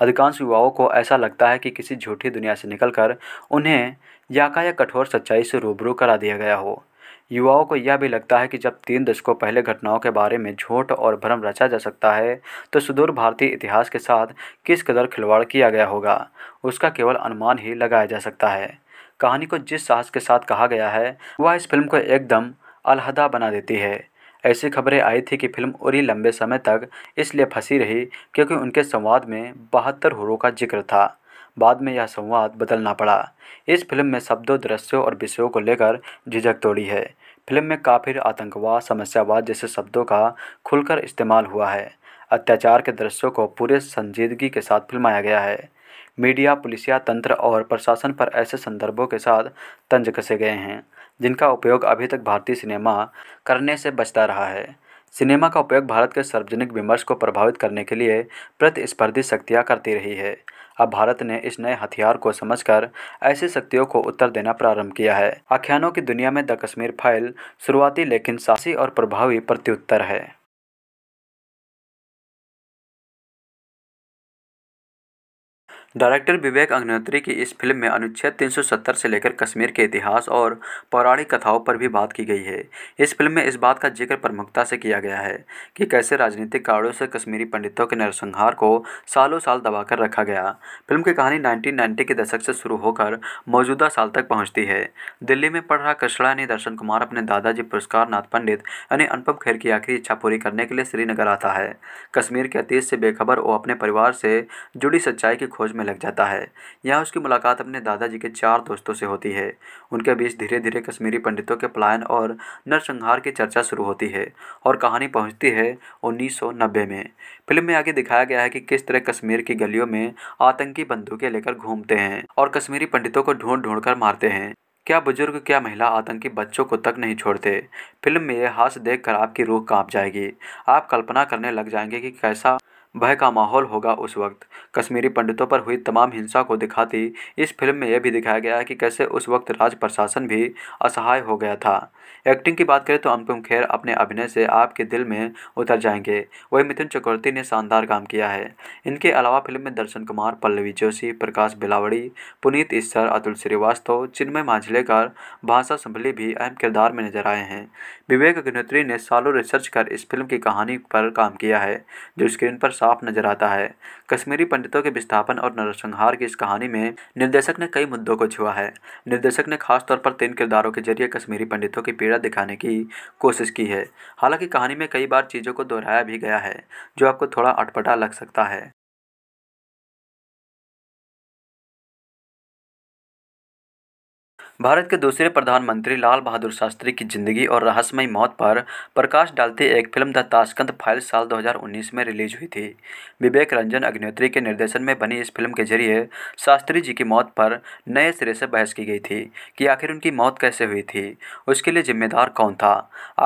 अधिकांश युवाओं को ऐसा लगता है कि किसी झूठी दुनिया से निकलकर उन्हें या का यह कठोर सच्चाई से रूबरू करा दिया गया हो युवाओं को यह भी लगता है कि जब तीन दशकों पहले घटनाओं के बारे में झूठ और भ्रम रचा जा सकता है तो सुदूर भारतीय इतिहास के साथ किस कदर खिलवाड़ किया गया होगा उसका केवल अनुमान ही लगाया जा सकता है कहानी को जिस साहस के साथ कहा गया है वह इस फिल्म को एकदम अलहदा बना देती है ऐसी खबरें आई थी कि फिल्म उरी लंबे समय तक इसलिए फंसी रही क्योंकि उनके संवाद में बहत्तर हुरों का जिक्र था बाद में यह संवाद बदलना पड़ा इस फिल्म में शब्दों दृश्यों और विषयों को लेकर झिझक तोड़ी है फिल्म में काफिर आतंकवाद समस्यावाद जैसे शब्दों का खुलकर इस्तेमाल हुआ है अत्याचार के दृश्यों को पूरे संजीदगी के साथ फिल्माया गया है मीडिया पुलिसिया तंत्र और प्रशासन पर ऐसे संदर्भों के साथ तंज कसे गए हैं जिनका उपयोग अभी तक भारतीय सिनेमा करने से बचता रहा है सिनेमा का उपयोग भारत के सार्वजनिक विमर्श को प्रभावित करने के लिए प्रतिस्पर्धी शक्तियाँ करती रही है अब भारत ने इस नए हथियार को समझकर ऐसी शक्तियों को उत्तर देना प्रारंभ किया है आख्यानों की दुनिया में द कश्मीर फाइल शुरुआती लेकिन साहसी और प्रभावी प्रत्युत्तर है डायरेक्टर विवेक अग्निहोत्री की इस फिल्म में अनुच्छेद 370 से लेकर कश्मीर के इतिहास और पौराणिक कथाओं पर भी बात की गई है इस फिल्म में इस बात का जिक्र प्रमुखता से किया गया है कि कैसे राजनीतिक कारणों से कश्मीरी पंडितों के नरसंहार को सालों साल दबाकर रखा गया फिल्म की कहानी 1990 के दशक से शुरू होकर मौजूदा साल तक पहुँचती है दिल्ली में पढ़ रहा कृष्णा ने दर्शन कुमार अपने दादाजी पुरस्कार नाथ पंडित यानी अनुपम खेर की आखिरी इच्छा पूरी करने के लिए श्रीनगर आता है कश्मीर के अतीत से बेखबर वो अपने परिवार से जुड़ी सच्चाई की खोज में में लग जाता है यहाँ उसकी मुलाकात अपने दादाजी के चार दोस्तों से होती है उनके बीच धीरे धीरे कश्मीरी पंडितों के पलायन और नरसंहार की चर्चा शुरू होती है और कहानी पहुँचती है उन्नीस में फिल्म में आगे दिखाया गया है कि किस तरह कश्मीर की गलियों में आतंकी बंदूकें लेकर घूमते हैं और कश्मीरी पंडितों को ढूंढ ढूंढ कर मारते हैं क्या बुजुर्ग क्या महिला आतंकी बच्चों को तक नहीं छोड़ते फिल्म में यह हास देखकर आपकी रूह कांप जाएगी आप कल्पना करने लग जाएंगे कि कैसा भय का माहौल होगा उस वक्त कश्मीरी पंडितों पर हुई तमाम हिंसा को दिखाती इस फिल्म में यह भी दिखाया गया है कि कैसे उस वक्त राज प्रशासन भी असहाय हो गया था एक्टिंग की बात करें तो अनुपम खेर अपने अभिनय से आपके दिल में उतर जाएंगे वही मिथुन चक्रवर्ती ने शानदार काम किया है इनके अलावा फिल्म में दर्शन कुमार पल्लवी जोशी प्रकाश बिलावड़ी पुनीत ईश्वर अतुल श्रीवास्तव चिन्मय मांझलेकर भाषा संभली भी अहम किरदार में नजर आए हैं विवेक अग्नोत्री ने सालों रिसर्च कर इस फिल्म की कहानी पर काम किया है जो स्क्रीन पर साफ नजर आता है कश्मीरी पंडितों के विस्थापन और नरसंहार की इस कहानी में निर्देशक ने कई मुद्दों को छुआ है निर्देशक ने खासतौर पर तीन किरदारों के जरिए कश्मीरी पंडितों की पीड़ा दिखाने की कोशिश की है हालांकि कहानी में कई बार चीज़ों को दोहराया भी गया है जो आपको थोड़ा अटपटा लग सकता है भारत के दूसरे प्रधानमंत्री लाल बहादुर शास्त्री की जिंदगी और रहस्यमय मौत पर प्रकाश डालती एक फिल्म द ताशकंद फाइल साल 2019 में रिलीज हुई थी विवेक रंजन अग्निहोत्री के निर्देशन में बनी इस फिल्म के जरिए शास्त्री जी की मौत पर नए सिरे से बहस की गई थी कि आखिर उनकी मौत कैसे हुई थी उसके लिए जिम्मेदार कौन था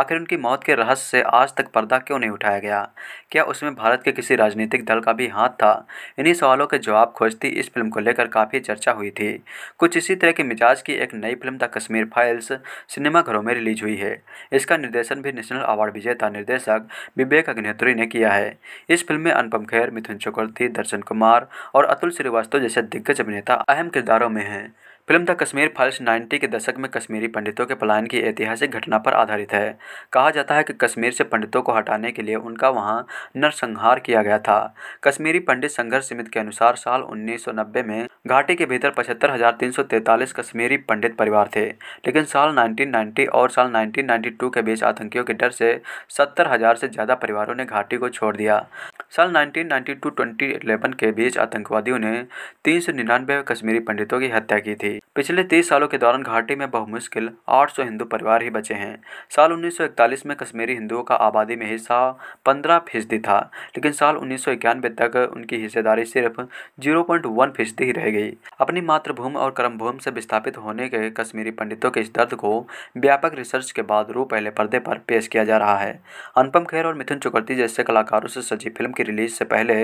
आखिर उनकी मौत के रहस्य से आज तक पर्दा क्यों नहीं उठाया गया क्या उसमें भारत के किसी राजनीतिक दल का भी हाथ था इन्हीं सवालों के जवाब खोजती इस फिल्म को लेकर काफ़ी चर्चा हुई थी कुछ इसी तरह के मिजाज की एक नई फिल्म द कश्मीर फाइल्स सिनेमाघरों में रिलीज हुई है इसका निर्देशन भी नेशनल अवार्ड विजेता निर्देशक विवेक अग्निहोत्री ने किया है इस फिल्म में अनुपम खेर मिथुन चक्रवर्ती दर्शन कुमार और अतुल श्रीवास्तव जैसे दिग्गज अभिनेता अहम किरदारों में हैं film the Kashmir files ninety के दशक में कश्मीरी पंडितों के पलायन की ऐतिहासिक घटना पर आधारित है कहा जाता है कि कश्मीर से पंडितों को हटाने के लिए उनका वहाँ नरसंहार किया गया था कश्मीरी पंडित संघर्ष समिति के अनुसार साल 1990 में घाटी के भीतर पचहत्तर कश्मीरी पंडित परिवार थे लेकिन साल नाइनटीन और साल नाइनटीन के बीच आतंकियों के डर से सत्तर से ज़्यादा परिवारों ने घाटी को छोड़ दिया साल 1992 2011 के बीच आतंकवादियों ने तीन सौ निन्यानवे कश्मीरी पंडितों की हत्या की थी पिछले तीस सालों के दौरान घाटी में बहुमुश्किल 800 हिंदू परिवार ही बचे हैं साल 1941 में कश्मीरी हिंदुओं का आबादी में हिस्सा पंद्रह फीसदी था लेकिन साल उन्नीस तक उनकी हिस्सेदारी सिर्फ वन फीसदी ही रह गई अपनी मातृभूमि और कर्मभूमि से विस्थापित होने के कश्मीरी पंडितों के इस दर्द को व्यापक रिसर्च के बाद रू पहले पर्दे पर पेश किया जा रहा है अनुपम खेर और मिथुन चुकर्ती जैसे कलाकारों से सजी फिल्म की रिलीज़ से पहले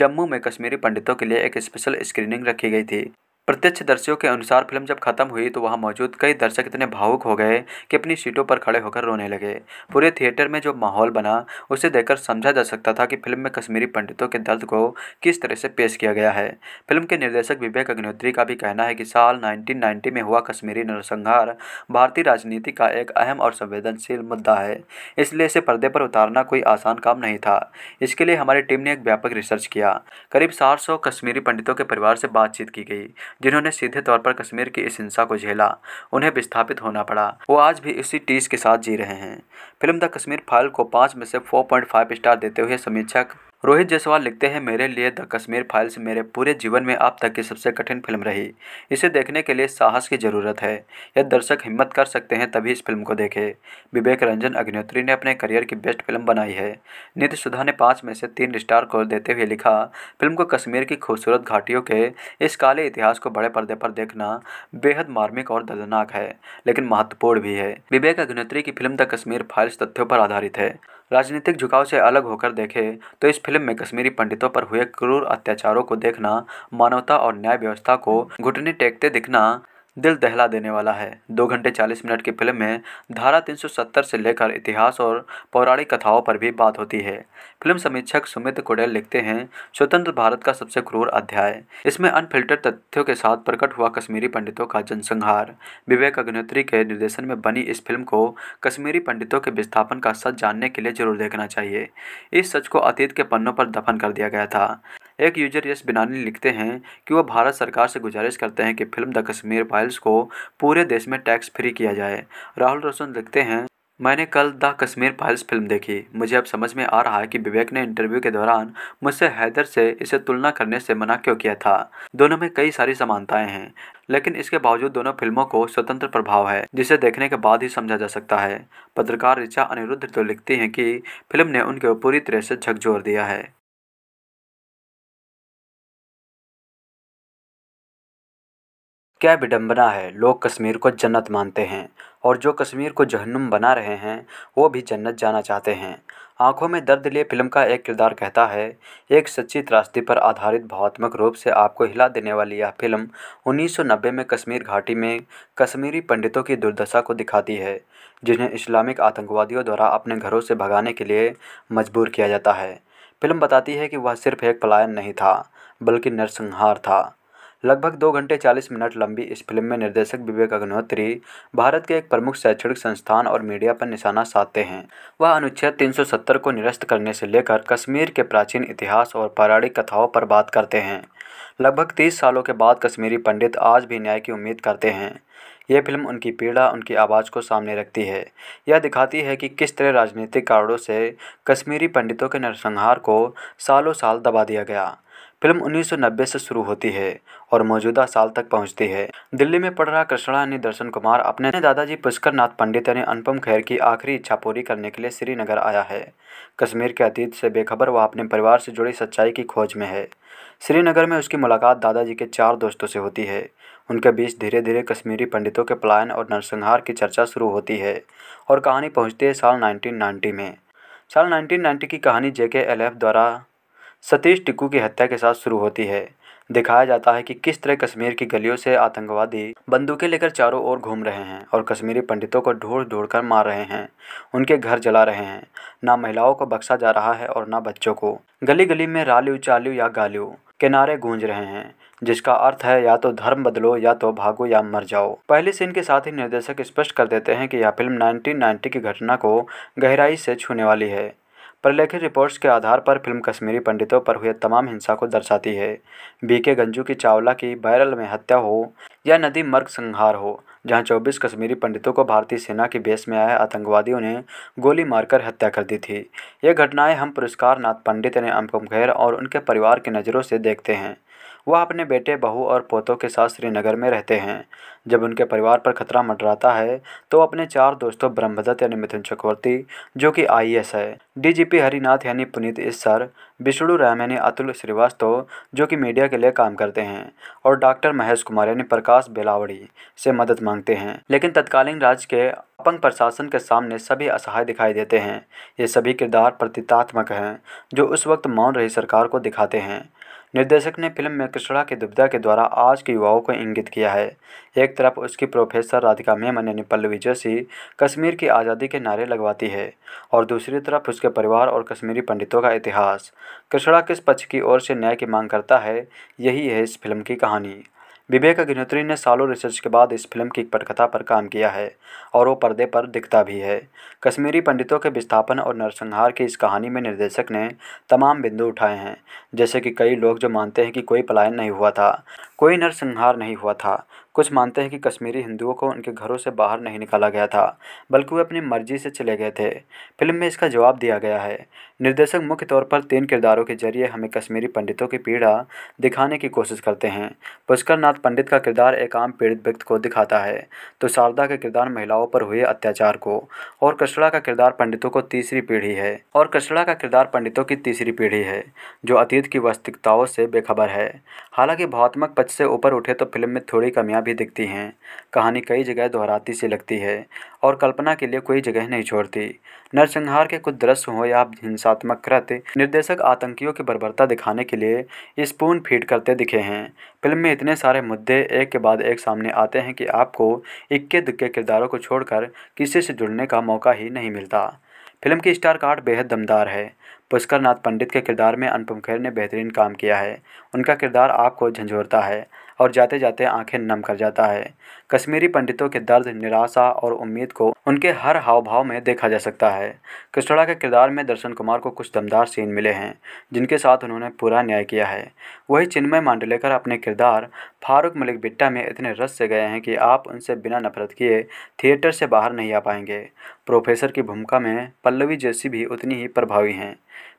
जम्मू में कश्मीरी पंडितों के लिए एक स्पेशल स्क्रीनिंग रखी गई थी प्रत्यक्ष दर्शियों के अनुसार फिल्म जब खत्म हुई तो वहां मौजूद कई दर्शक इतने भावुक हो गए कि अपनी सीटों पर खड़े होकर रोने लगे पूरे थिएटर में जो माहौल बना उसे देखकर समझा जा सकता था कि फिल्म में कश्मीरी पंडितों के दर्द को किस तरह से पेश किया गया है फिल्म के निर्देशक विवेक अग्निहोत्री का भी कहना है कि साल नाइनटीन में हुआ कश्मीरी नरसंहार भारतीय राजनीति का एक अहम और संवेदनशील मुद्दा है इसलिए इसे पर्दे पर उतारना कोई आसान काम नहीं था इसके लिए हमारी टीम ने एक व्यापक रिसर्च किया करीब सात कश्मीरी पंडितों के परिवार से बातचीत की गई जिन्होंने सीधे तौर पर कश्मीर की इस हिंसा को झेला उन्हें विस्थापित होना पड़ा वो आज भी इसी टीज के साथ जी रहे हैं फिल्म द कश्मीर फाइल को पाँच में से फोर स्टार देते हुए समीक्षक रोहित जायसवाल लिखते हैं मेरे लिए द कश्मीर फाइल्स मेरे पूरे जीवन में आप तक की सबसे कठिन फिल्म रही इसे देखने के लिए साहस की ज़रूरत है यदि दर्शक हिम्मत कर सकते हैं तभी इस फिल्म को देखें विवेक रंजन अग्निहोत्री ने अपने करियर की बेस्ट फिल्म बनाई है नितिश सुधा ने पाँच में से तीन स्टार को देते हुए लिखा फिल्म को कश्मीर की खूबसूरत घाटियों के इस काले इतिहास को बड़े पर्दे पर देखना बेहद मार्मिक और दर्दनाक है लेकिन महत्वपूर्ण भी है विवेक अग्निहोत्री की फिल्म द कश्मीर फाइल्स तथ्यों पर आधारित है राजनीतिक झुकाव से अलग होकर देखें तो इस फिल्म में कश्मीरी पंडितों पर हुए क्रूर अत्याचारों को देखना मानवता और न्याय व्यवस्था को घुटने टेकते दिखना दिल दहला देने वाला है दो घंटे चालीस मिनट की फिल्म में धारा 370 से लेकर इतिहास और पौराणिक कथाओं पर भी बात होती है फिल्म समीक्षक सुमित कुडेल लिखते हैं स्वतंत्र भारत का सबसे क्रूर अध्याय इसमें अनफिल्टर तथ्यों के साथ प्रकट हुआ कश्मीरी पंडितों का जनसंहार विवेक अग्निहोत्री के निर्देशन में बनी इस फिल्म को कश्मीरी पंडितों के विस्थापन का सच जानने के लिए जरूर देखना चाहिए इस सच को अतीत के पन्नों पर दफन कर दिया गया था एक यूजर यश बिनानी लिखते हैं कि वह भारत सरकार से गुजारिश करते हैं कि फिल्म द कश्मीर फाइल्स को पूरे देश में टैक्स फ्री किया जाए राहुल रोशन लिखते हैं मैंने कल द कश्मीर फाइल्स फिल्म देखी मुझे अब समझ में आ रहा है कि विवेक ने इंटरव्यू के दौरान मुझसे हैदर से इसे तुलना करने से मना क्यों किया था दोनों में कई सारी समानताएं हैं लेकिन इसके बावजूद दोनों फिल्मों को स्वतंत्र प्रभाव है जिसे देखने के बाद ही समझा जा सकता है पत्रकार ऋचा अनिरुद्ध तो लिखती हैं कि फिल्म ने उनके पूरी तरह से झकझोर दिया है क्या विडम्बना है लोग कश्मीर को जन्नत मानते हैं और जो कश्मीर को जहन्नुम बना रहे हैं वो भी जन्नत जाना चाहते हैं आंखों में दर्द लिए फिल्म का एक किरदार कहता है एक सच्ची त्रासदी पर आधारित भावात्मक रूप से आपको हिला देने वाली यह फिल्म 1990 में कश्मीर घाटी में कश्मीरी पंडितों की दुर्दशा को दिखाती है जिन्हें इस्लामिक आतंकवादियों द्वारा अपने घरों से भगाने के लिए मजबूर किया जाता है फिल्म बताती है कि वह सिर्फ एक पलायन नहीं था बल्कि नरसंहार था लगभग दो घंटे चालीस मिनट लंबी इस फिल्म में निर्देशक विवेक अग्निहोत्री भारत के एक प्रमुख शैक्षणिक संस्थान और मीडिया पर निशाना साधते हैं वह अनुच्छेद 370 को निरस्त करने से लेकर कश्मीर के प्राचीन इतिहास और पौराणिक कथाओं पर बात करते हैं लगभग तीस सालों के बाद कश्मीरी पंडित आज भी न्याय की उम्मीद करते हैं यह फिल्म उनकी पीड़ा उनकी आवाज़ को सामने रखती है यह दिखाती है कि किस तरह राजनीतिक कारणों से कश्मीरी पंडितों के नरसंहार को सालों साल दबा दिया गया फिल्म 1990 से शुरू होती है और मौजूदा साल तक पहुंचती है दिल्ली में पढ़ रहा कृष्णा ने दर्शन कुमार अपने दादाजी पुष्कर नाथ पंडित ने अनुपम खैर की आखिरी इच्छा पूरी करने के लिए श्रीनगर आया है कश्मीर के अतीत से बेखबर वह अपने परिवार से जुड़ी सच्चाई की खोज में है श्रीनगर में उसकी मुलाकात दादाजी के चार दोस्तों से होती है उनके बीच धीरे धीरे कश्मीरी पंडितों के पलायन और नरसंहार की चर्चा शुरू होती है और कहानी पहुँचती है साल नाइनटीन में साल 1990 की कहानी जेके एल द्वारा सतीश टिक्कू की हत्या के साथ शुरू होती है दिखाया जाता है कि किस तरह कश्मीर की गलियों से आतंकवादी बंदूकें लेकर चारों ओर घूम रहे हैं और कश्मीरी पंडितों को ढूंढ ढूंढ कर मार रहे हैं उनके घर जला रहे हैं ना महिलाओं को बख्शा जा रहा है और ना बच्चों को गली गली में रालू चालू या गालियो किनारे गूंज रहे हैं जिसका अर्थ है या तो धर्म बदलो या तो भागो या मर जाओ पहले सीन के साथ ही निर्देशक स्पष्ट कर देते हैं कि यह फिल्म 1990 की घटना को गहराई से छूने वाली है प्रलेखित रिपोर्ट्स के आधार पर फिल्म कश्मीरी पंडितों पर हुए तमाम हिंसा को दर्शाती है बीके गंजू की चावला की बैरल में हत्या हो या नदी मर्ग संहार हो जहां 24 कश्मीरी पंडितों को भारतीय सेना की बेस में आए आतंकवादियों ने गोली मारकर हत्या कर दी थी ये घटनाएं हम पुरस्कार नाथ पंडित ने अनुपम खेर और उनके परिवार की नज़रों से देखते हैं वह अपने बेटे बहू और पोतों के साथ श्रीनगर में रहते हैं जब उनके परिवार पर खतरा मंडराता है तो अपने चार दोस्तों ब्रह्मदत्त यानी मिथुन चक्रवर्ती जो कि आईएएस है डीजीपी हरिनाथ यानी पुनीत सर विष्णु राम यानी अतुल श्रीवास्तव जो कि मीडिया के लिए काम करते हैं और डॉक्टर महेश कुमार यानी प्रकाश बेलावड़ी से मदद मांगते हैं लेकिन तत्कालीन राज्य के अपंग प्रशासन के सामने सभी असहाय दिखाई देते हैं ये सभी किरदार प्रतीतात्मक हैं जो उस वक्त मौन रही सरकार को दिखाते हैं निर्देशक ने फिल्म में कृष्णा के दुविधा के द्वारा आज के युवाओं को इंगित किया है एक तरफ उसकी प्रोफेसर राधिका मेमन यानी पल्लवी जोशी कश्मीर की आज़ादी के नारे लगवाती है और दूसरी तरफ उसके परिवार और कश्मीरी पंडितों का इतिहास कृष्णा किस पक्ष की ओर से न्याय की मांग करता है यही है इस फिल्म की कहानी विवेक अग्निहोत्री ने सालों रिसर्च के बाद इस फिल्म की पटकथा पर काम किया है और वो पर्दे पर दिखता भी है कश्मीरी पंडितों के विस्थापन और नरसंहार की इस कहानी में निर्देशक ने तमाम बिंदु उठाए हैं जैसे कि कई लोग जो मानते हैं कि कोई पलायन नहीं हुआ था कोई नरसंहार नहीं हुआ था कुछ मानते हैं कि कश्मीरी हिंदुओं को उनके घरों से बाहर नहीं निकाला गया था बल्कि वे अपनी मर्जी से चले गए थे फिल्म में इसका जवाब दिया गया है निर्देशक मुख्य तौर पर तीन किरदारों के ज़रिए हमें कश्मीरी पंडितों की पीड़ा दिखाने की कोशिश करते हैं पुष्कर नाथ पंडित का किरदार एक आम पीड़ित व्यक्ति को दिखाता है तो शारदा का किरदार महिलाओं पर हुए अत्याचार को और कचड़ा का किरदार पंडितों को तीसरी पीढ़ी है और कचड़ा का किरदार पंडितों की तीसरी पीढ़ी है जो अतीत की वास्तविकताओं से बेखबर है हालांकि भावात्मक पक्ष से ऊपर उठे तो फिल्म में थोड़ी कमियाँ भी दिखती हैं कहानी कई जगह दोहराती सी लगती है और कल्पना के लिए कोई जगह नहीं छोड़ती नरसंहार के कुछ दृश्य हों या हिंसात्मक कृत्य निर्देशक आतंकियों की बर्बरता दिखाने के लिए स्पून फीड करते दिखे हैं फिल्म में इतने सारे मुद्दे एक के बाद एक सामने आते हैं कि आपको इक्के दुक्के किरदारों को छोड़कर किसी से जुड़ने का मौका ही नहीं मिलता फिल्म की स्टार कार्ड बेहद दमदार है पुष्कर नाथ पंडित के किरदार में अनुपम खेर ने बेहतरीन काम किया है उनका किरदार आपको झंझोरता है और जाते जाते आंखें नम कर जाता है कश्मीरी पंडितों के दर्द निराशा और उम्मीद को उनके हर हाव भाव में देखा जा सकता है कृष्णा के किरदार में दर्शन कुमार को कुछ दमदार सीन मिले हैं जिनके साथ उन्होंने पूरा न्याय किया है वही चिन्मय मांडलेकर अपने किरदार फारूक मलिक बिट्टा में इतने रस से गए हैं कि आप उनसे बिना नफरत किए थिएटर से बाहर नहीं आ पाएंगे प्रोफेसर की भूमिका में पल्लवी जैसी भी उतनी ही प्रभावी हैं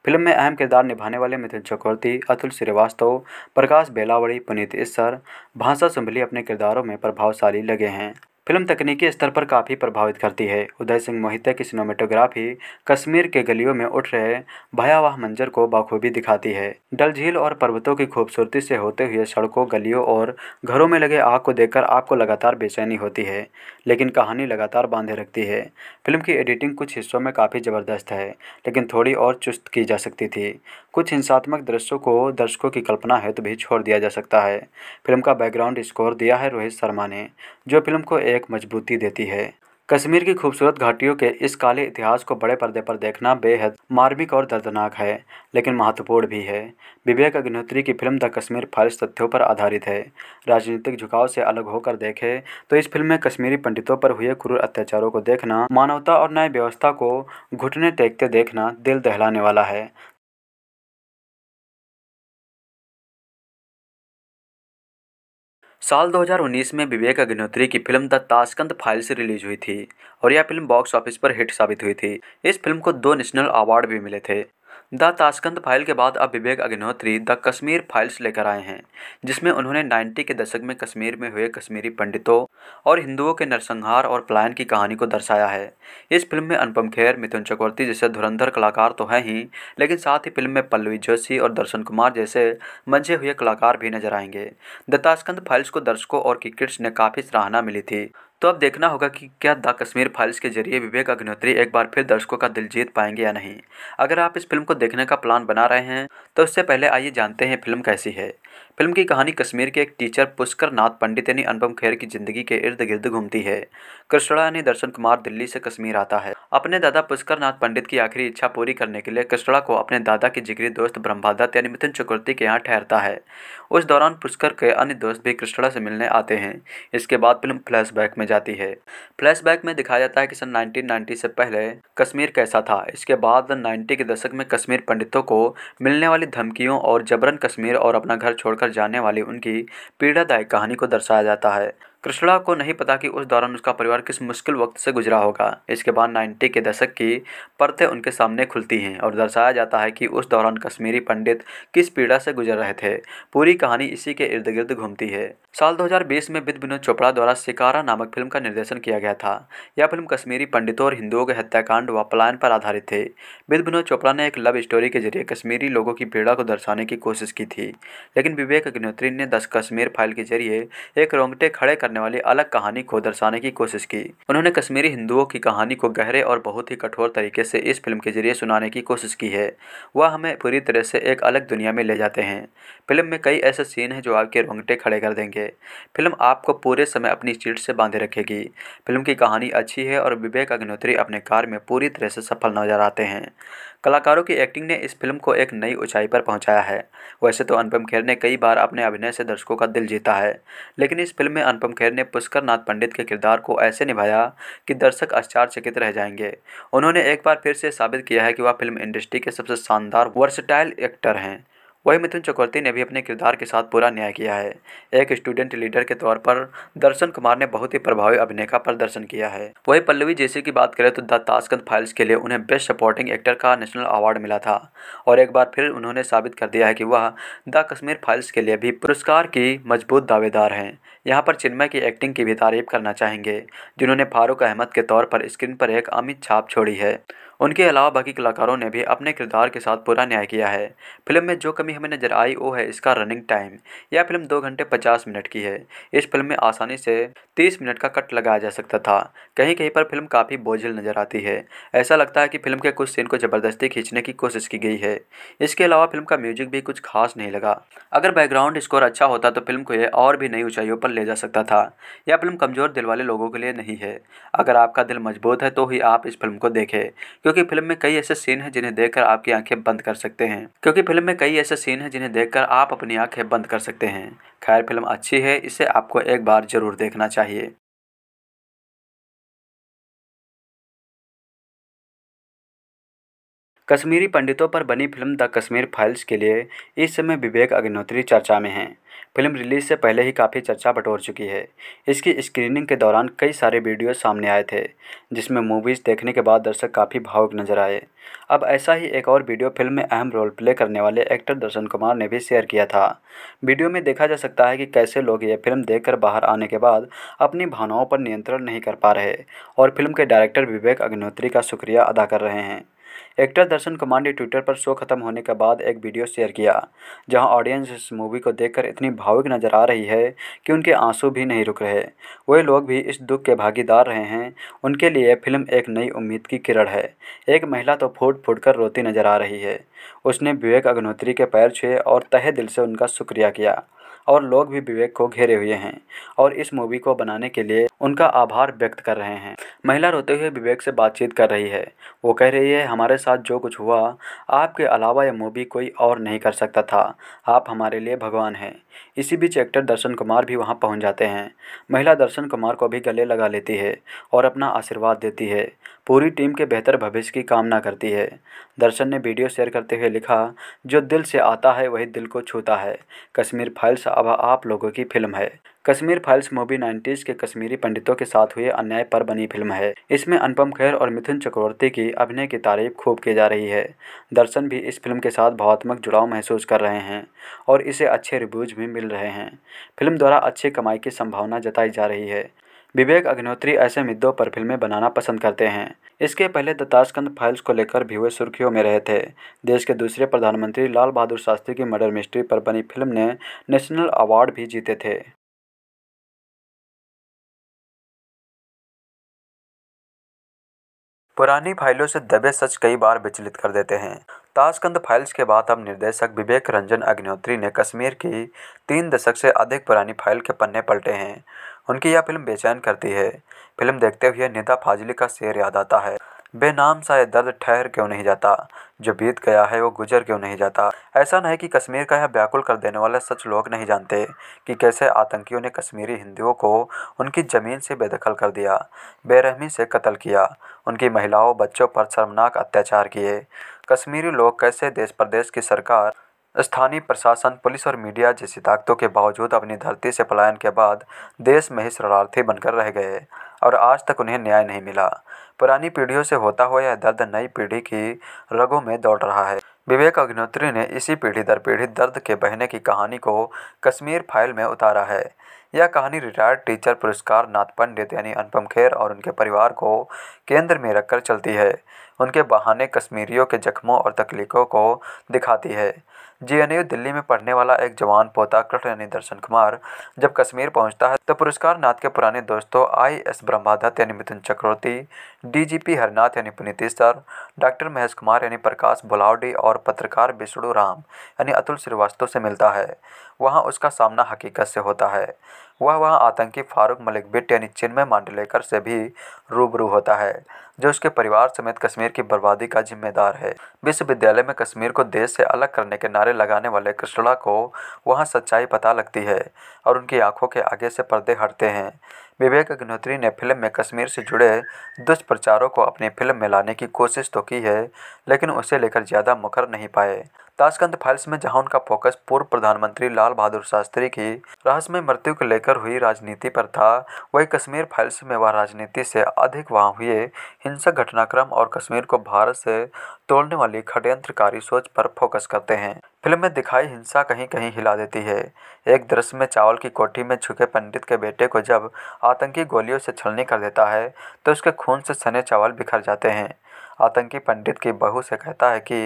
फिल्म में अहम किरदार निभाने वाले मिथुन चक्रवर्ती अतुल श्रीवास्तव प्रकाश बेलावड़ी पुनीत इस्सर भाषा सुंभली अपने किरदारों में प्रभावशाली लगे हैं फिल्म तकनीकी स्तर पर काफ़ी प्रभावित करती है उदय सिंह मोहिते की सिनेमेटोग्राफी कश्मीर के गलियों में उठ रहे भयावह मंजर को बखूबी दिखाती है डल झील और पर्वतों की खूबसूरती से होते हुए सड़कों गलियों और घरों में लगे आग को देखकर आपको लगातार बेचैनी होती है लेकिन कहानी लगातार बांधे रखती है फिल्म की एडिटिंग कुछ हिस्सों में काफ़ी ज़बरदस्त है लेकिन थोड़ी और चुस्त की जा सकती थी कुछ हिंसात्मक दृश्यों को दर्शकों की कल्पना हेतु भी छोड़ दिया जा सकता है फिल्म का बैकग्राउंड स्कोर दिया है रोहित शर्मा ने जो फिल्म को एक मजबूती देती है कश्मीर की खूबसूरत घाटियों के इस काले इतिहास को बड़े पर्दे पर देखना बेहद मार्मिक और दर्दनाक है लेकिन महत्वपूर्ण भी है विवेक अग्निहोत्री की फिल्म द कश्मीर फाइल्स तथ्यों पर आधारित है राजनीतिक झुकाव से अलग होकर देखें तो इस फिल्म में कश्मीरी पंडितों पर हुए क्रूर अत्याचारों को देखना मानवता और न्याय व्यवस्था को घुटने टेकते देखना दिल दहलाने वाला है साल 2019 में विवेक अग्निहोत्री की फिल्म द ताशकंद फाइल से रिलीज हुई थी और यह फिल्म बॉक्स ऑफिस पर हिट साबित हुई थी इस फिल्म को दो नेशनल अवार्ड भी मिले थे द ताशकंद फाइल के बाद अब विवेक अग्निहोत्री द कश्मीर फाइल्स लेकर आए हैं जिसमें उन्होंने 90 के दशक में कश्मीर में हुए कश्मीरी पंडितों और हिंदुओं के नरसंहार और पलायन की कहानी को दर्शाया है इस फिल्म में अनुपम खेर मिथुन चक्रवर्ती जैसे धुरंधर कलाकार तो हैं ही लेकिन साथ ही फिल्म में पल्लवी जोशी और दर्शन कुमार जैसे मंझे हुए कलाकार भी नजर आएंगे द ताशकंद फाइल्स को दर्शकों और क्रिकेट्स ने काफ़ी सराहना मिली थी तो अब देखना होगा कि क्या द कश्मीर फाइल्स के जरिए विवेक अग्निहोत्री एक बार फिर दर्शकों का दिल जीत पाएंगे या नहीं अगर आप इस फिल्म को देखने का प्लान बना रहे हैं तो उससे पहले आइए जानते हैं फिल्म कैसी है फिल्म की कहानी कश्मीर के एक टीचर पुष्कर नाथ पंडित यानी अनुपम खेर की जिंदगी के इर्द गिर्द घूमती है कृष्णा यानी दर्शन कुमार दिल्ली से कश्मीर आता है अपने दादा पुष्कर नाथ पंडित की आखिरी इच्छा पूरी करने के लिए कृष्णा को अपने दादा के जिगरी दोस्त ब्रह्मादत्त यानी मिथुन चक्रवर्ती के यहाँ ठहरता है उस दौरान पुष्कर के अन्य दोस्त भी कृष्णा से मिलने आते हैं इसके बाद फिल्म फ्लैशबैक में जाती है फ्लैशबैक में दिखाया जाता है कि सन 1990 से पहले कश्मीर कैसा था इसके बाद 90 के दशक में कश्मीर पंडितों को मिलने वाली धमकियों और जबरन कश्मीर और अपना घर छोड़कर जाने वाली उनकी पीड़ादायक कहानी को दर्शाया जाता है कृष्णा को नहीं पता कि उस दौरान उसका परिवार किस मुश्किल वक्त से गुजरा होगा इसके बाद नाइन्टी के दशक की परतें उनके सामने खुलती हैं और दर्शाया जाता है कि उस दौरान कश्मीरी पंडित किस पीड़ा से गुजर रहे थे पूरी कहानी इसी के इर्द गिर्द घूमती है साल 2020 में विद विनोद चोपड़ा द्वारा शिकारा नामक फिल्म का निर्देशन किया गया था यह फिल्म कश्मीरी पंडितों और हिंदुओं के हत्याकांड व पलायन पर आधारित थे विद विनोद चोपड़ा ने एक लव स्टोरी के जरिए कश्मीरी लोगों की पीड़ा को दर्शाने की कोशिश की थी लेकिन विवेक अग्निहोत्री ने दस कश्मीर फाइल के जरिए एक रोंगटे खड़े करने करने वाली अलग कहानी को दर्शाने की कोशिश की उन्होंने कश्मीरी हिंदुओं की कहानी को गहरे और बहुत ही कठोर तरीके से इस फिल्म के जरिए सुनाने की कोशिश की है वह हमें पूरी तरह से एक अलग दुनिया में ले जाते हैं फिल्म में कई ऐसे सीन हैं जो आपके रोंगटे खड़े कर देंगे फिल्म आपको पूरे समय अपनी चीट से बांधे रखेगी फिल्म की कहानी अच्छी है और विवेक अग्निहोत्री अपने कार्य में पूरी तरह से सफल नजर आते हैं कलाकारों की एक्टिंग ने इस फिल्म को एक नई ऊंचाई पर पहुंचाया है वैसे तो अनुपम खेर ने कई बार अपने अभिनय से दर्शकों का दिल जीता है लेकिन इस फिल्म में अनुपम खेर ने पुष्कर नाथ पंडित के किरदार को ऐसे निभाया कि दर्शक आश्चर्यचकित रह जाएंगे उन्होंने एक बार फिर से साबित किया है कि वह फिल्म इंडस्ट्री के सबसे शानदार वर्सटाइल एक्टर हैं वहीं मिथुन चक्रवर्ती ने भी अपने किरदार के साथ पूरा न्याय किया है एक स्टूडेंट लीडर के तौर पर दर्शन कुमार ने बहुत ही प्रभावी अभिनय का प्रदर्शन किया है वहीं पल्लवी जैसे की बात करें तो द ताशकंद फाइल्स के लिए उन्हें बेस्ट सपोर्टिंग एक्टर का नेशनल अवार्ड मिला था और एक बार फिर उन्होंने साबित कर दिया है कि वह द कश्मीर फाइल्स के लिए भी पुरस्कार की मजबूत दावेदार हैं यहाँ पर चिन्मय की एक्टिंग की भी तारीफ करना चाहेंगे जिन्होंने फारूक अहमद के तौर पर स्क्रीन पर एक अमित छाप छोड़ी है उनके अलावा बाकी कलाकारों ने भी अपने किरदार के साथ पूरा न्याय किया है फिल्म में जो कमी हमें नज़र आई वो है इसका रनिंग टाइम यह फिल्म दो घंटे पचास मिनट की है इस फिल्म में आसानी से तीस मिनट का कट लगाया जा सकता था कहीं कहीं पर फिल्म काफ़ी बोझिल नज़र आती है ऐसा लगता है कि फिल्म के कुछ सीन को ज़बरदस्ती खींचने की कोशिश की गई है इसके अलावा फिल्म का म्यूजिक भी कुछ खास नहीं लगा अगर बैकग्राउंड स्कोर अच्छा होता तो फिल्म को यह और भी नई ऊंचाइयों पर ले जा सकता था यह फिल्म कमज़ोर दिल वाले लोगों के लिए नहीं है अगर आपका दिल मजबूत है तो ही आप इस फिल्म को देखें क्योंकि फिल्म में कई ऐसे सीन हैं जिन्हें देखकर आपकी आंखें बंद कर सकते हैं क्योंकि फिल्म में कई ऐसे सीन हैं जिन्हें देखकर आप अपनी आंखें बंद कर सकते हैं खैर फिल्म अच्छी है इसे आपको एक बार जरूर देखना चाहिए कश्मीरी पंडितों पर बनी फिल्म द कश्मीर फाइल्स के लिए इस समय विवेक अग्निहोत्री चर्चा में हैं फिल्म रिलीज़ से पहले ही काफ़ी चर्चा बटोर चुकी है इसकी स्क्रीनिंग के दौरान कई सारे वीडियो सामने आए थे जिसमें मूवीज़ देखने के बाद दर्शक काफ़ी भावुक नजर आए अब ऐसा ही एक और वीडियो फिल्म में अहम रोल प्ले करने वाले एक्टर दर्शन कुमार ने भी शेयर किया था वीडियो में देखा जा सकता है कि कैसे लोग ये फिल्म देख बाहर आने के बाद अपनी भावनाओं पर नियंत्रण नहीं कर पा रहे और फिल्म के डायरेक्टर विवेक अग्निहोत्री का शुक्रिया अदा कर रहे हैं एक्टर दर्शन कुमार ने ट्विटर पर शो खत्म होने के बाद एक वीडियो शेयर किया जहां ऑडियंस इस मूवी को देखकर इतनी भावुक नजर आ रही है कि उनके आंसू भी नहीं रुक रहे वे लोग भी इस दुख के भागीदार रहे हैं उनके लिए फिल्म एक नई उम्मीद की किरण है एक महिला तो फूट फूट कर रोती नजर आ रही है उसने विवेक अग्निहोत्री के पैर छुए और तहे दिल से उनका शुक्रिया किया और लोग भी विवेक को घेरे हुए हैं और इस मूवी को बनाने के लिए उनका आभार व्यक्त कर रहे हैं महिला रोते हुए विवेक से बातचीत कर रही है वो कह रही है हमारे साथ जो कुछ हुआ आपके अलावा यह मूवी कोई और नहीं कर सकता था आप हमारे लिए भगवान हैं इसी बीच एक्टर दर्शन कुमार भी वहाँ पहुँच जाते हैं महिला दर्शन कुमार को भी गले लगा लेती है और अपना आशीर्वाद देती है पूरी टीम के बेहतर भविष्य की कामना करती है दर्शन ने वीडियो शेयर करते हुए लिखा जो दिल से आता है वही दिल को छूता है कश्मीर फाइल्स अब आप लोगों की फिल्म है कश्मीर फाइल्स मूवी नाइन्टीज़ के कश्मीरी पंडितों के साथ हुए अन्याय पर बनी फिल्म है इसमें अनुपम खेर और मिथुन चक्रवर्ती की अभिनय की तारीफ खूब की जा रही है दर्शन भी इस फिल्म के साथ भावात्मक जुड़ाव महसूस कर रहे हैं और इसे अच्छे रिव्यूज भी मिल रहे हैं फिल्म द्वारा अच्छी कमाई की संभावना जताई जा रही है विवेक अग्निहोत्री ऐसे मुद्दों पर फिल्में बनाना पसंद करते हैं इसके पहले दत्ताशकंद फाइल्स को लेकर भी हुए सुर्खियों में रहे थे देश के दूसरे प्रधानमंत्री लाल बहादुर शास्त्री की मर्डर मिस्ट्री पर बनी फिल्म ने नेशनल अवार्ड भी जीते थे पुरानी फाइलों से दबे सच कई बार विचलित कर देते हैं ताशकंद फाइल्स के बाद अब निर्देशक विवेक रंजन अग्निहोत्री ने कश्मीर की तीन दशक से अधिक पुरानी फाइल के पन्ने पलटे हैं उनकी यह फिल्म बेचैन करती है फिल्म देखते हुए नेता फाजली का शेर याद आता है बेनाम सा यह दर्द ठहर क्यों नहीं जाता जो बीत गया है वो गुजर क्यों नहीं जाता ऐसा नहीं कि कश्मीर का यह व्याकुल कर देने वाला सच लोग नहीं जानते कि कैसे आतंकियों ने कश्मीरी हिंदुओं को उनकी ज़मीन से बेदखल कर दिया बेरहमी से कत्ल किया उनकी महिलाओं बच्चों पर शर्मनाक अत्याचार किए कश्मीरी लोग कैसे देश प्रदेश की सरकार स्थानीय प्रशासन पुलिस और मीडिया जैसी ताकतों के बावजूद अपनी धरती से पलायन के बाद देश में ही शरणार्थी बनकर रह गए और आज तक उन्हें न्याय नहीं मिला पुरानी पीढ़ियों से होता हुआ यह दर्द नई पीढ़ी की रगों में दौड़ रहा है विवेक अग्निहोत्री ने इसी पीढ़ी दर पीढ़ी दर्द के बहने की कहानी को कश्मीर फाइल में उतारा है यह कहानी रिटायर्ड टीचर पुरस्कार नाथ पंडित यानी अनुपम खेर और उनके परिवार को केंद्र में रखकर चलती है उनके बहाने कश्मीरियों के जख्मों और तकलीफ़ों को दिखाती है जे एन यू दिल्ली में पढ़ने वाला एक जवान पोता कृष्ण यानी दर्शन कुमार जब कश्मीर पहुंचता है तो पुरस्कार नाथ के पुराने दोस्तों आई एस ब्रह्मादत्त यानी मिथुन चक्रवर्ती डीजीपी हरनाथ यानी पुनीत सर डॉक्टर महेश कुमार यानी प्रकाश बुलावडी और पत्रकार विष्णु राम यानी अतुल श्रीवास्तव से मिलता है वहाँ उसका सामना हकीकत से होता है वह वहाँ आतंकी फारूक मलिक बिट यानी चिन्मय मांडलेकर से भी रूबरू होता है जो उसके परिवार समेत कश्मीर की बर्बादी का जिम्मेदार है विश्वविद्यालय में कश्मीर को देश से अलग करने के नारे लगाने वाले कृष्णा को वहाँ सच्चाई पता लगती है और उनकी आंखों के आगे से पर्दे हटते हैं विवेक अग्निहोत्री ने फिल्म में कश्मीर से जुड़े दुष्प्रचारों को अपनी फिल्म में लाने की कोशिश तो की है लेकिन उसे लेकर ज़्यादा मुखर नहीं पाए ताशकंद फाइल्स में जहां उनका फोकस पूर्व प्रधानमंत्री लाल बहादुर शास्त्री की रहस्यमय मृत्यु को लेकर हुई राजनीति पर था वही कश्मीर फाइल्स में वह राजनीति से अधिक वहां हुए हिंसक घटनाक्रम और कश्मीर को भारत से तोड़ने वाली खड्यंत्रकारी सोच पर फोकस करते हैं फिल्म में दिखाई हिंसा कहीं कहीं हिला देती है एक दृश्य में चावल की कोठी में छुके पंडित के बेटे को जब आतंकी गोलियों से छलनी कर देता है तो उसके खून से सने चावल बिखर जाते हैं आतंकी पंडित की बहू से कहता है कि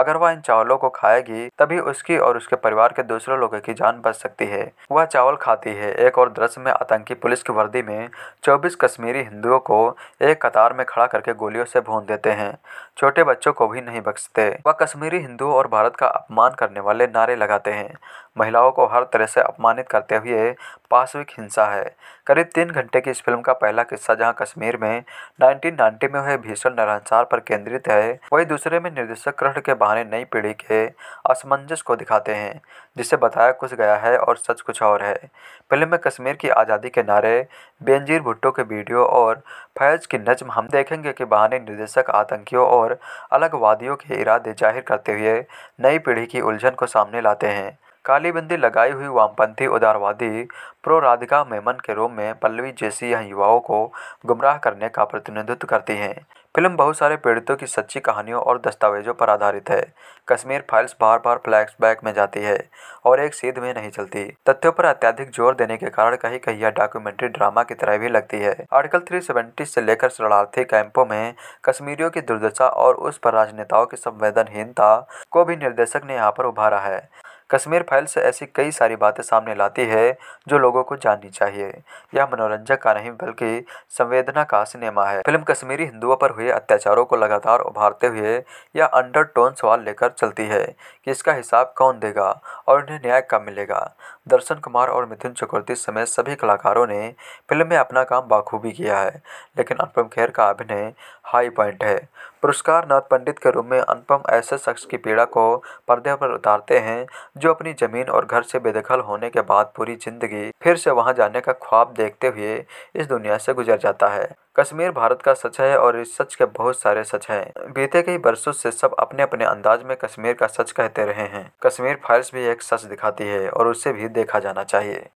अगर वह इन चावलों को खाएगी तभी उसकी और उसके परिवार के दूसरे लोगों की जान बच सकती है वह चावल खाती है एक और दृश्य में आतंकी पुलिस की वर्दी में 24 कश्मीरी हिंदुओं को एक कतार में खड़ा करके गोलियों से भून देते हैं छोटे बच्चों को भी नहीं बख्शते वह कश्मीरी हिंदुओं और भारत का अपमान करने वाले नारे लगाते हैं महिलाओं को हर तरह से अपमानित करते हुए पाशविक हिंसा है करीब तीन घंटे की इस फिल्म का पहला किस्सा जहां कश्मीर में 1990 में हुए भीषण नरहंसार पर केंद्रित है वही दूसरे में निर्देशक कृष्ण के बहाने नई पीढ़ी के असमंजस को दिखाते हैं जिसे बताया कुछ गया है और सच कुछ और है फिल्म में कश्मीर की आज़ादी के नारे बेनजीर भुट्टो के वीडियो और फैज की नज्म हम देखेंगे कि बहाने निर्देशक आतंकियों और अलगवादियों के इरादे जाहिर करते हुए नई पीढ़ी की उलझन को सामने लाते हैं कालीबंदी लगाई हुई वामपंथी उदारवादी प्रो राधिका मेमन के रूप में पल्लवी जैसी यह युवाओं को गुमराह करने का प्रतिनिधित्व करती हैं फिल्म बहुत सारे पीड़ितों की सच्ची कहानियों और दस्तावेजों पर आधारित है कश्मीर फाइल्स बार बार बैक में जाती है और एक सीध में नहीं चलती तथ्यों पर अत्याधिक जोर देने के कारण कहीं कहीं यह डॉक्यूमेंट्री ड्रामा की तरह भी लगती है आर्टिकल 370 से लेकर शरणार्थी कैंपों में कश्मीरियों की दुर्दशा और उस पर राजनेताओं की संवेदनहीनता को भी निर्देशक ने यहाँ पर उभारा है कश्मीर फाइल्स ऐसी कई सारी बातें सामने लाती है जो लोगों को जाननी चाहिए यह मनोरंजक का नहीं बल्कि संवेदना का सिनेमा है फिल्म कश्मीरी हिंदुओं पर हुए अत्याचारों को लगातार उभारते हुए यह अंडर टोन सवाल लेकर चलती है कि इसका हिसाब कौन देगा और उन्हें न्याय कब मिलेगा दर्शन कुमार और मिथुन चक्रवर्ती समेत सभी कलाकारों ने फिल्म में अपना काम बखूबी किया है लेकिन अनुपम खेर का अभिनय हाई पॉइंट है पुरस्कार नाथ पंडित के रूप में अनुपम ऐसे शख्स की पीड़ा को पर्दे पर उतारते हैं जो अपनी ज़मीन और घर से बेदखल होने के बाद पूरी ज़िंदगी फिर से वहाँ जाने का ख्वाब देखते हुए इस दुनिया से गुजर जाता है कश्मीर भारत का सच है और इस सच के बहुत सारे सच हैं बीते कई वर्षों से सब अपने अपने अंदाज में कश्मीर का सच कहते रहे हैं कश्मीर फाइल्स भी एक सच दिखाती है और उसे भी देखा जाना चाहिए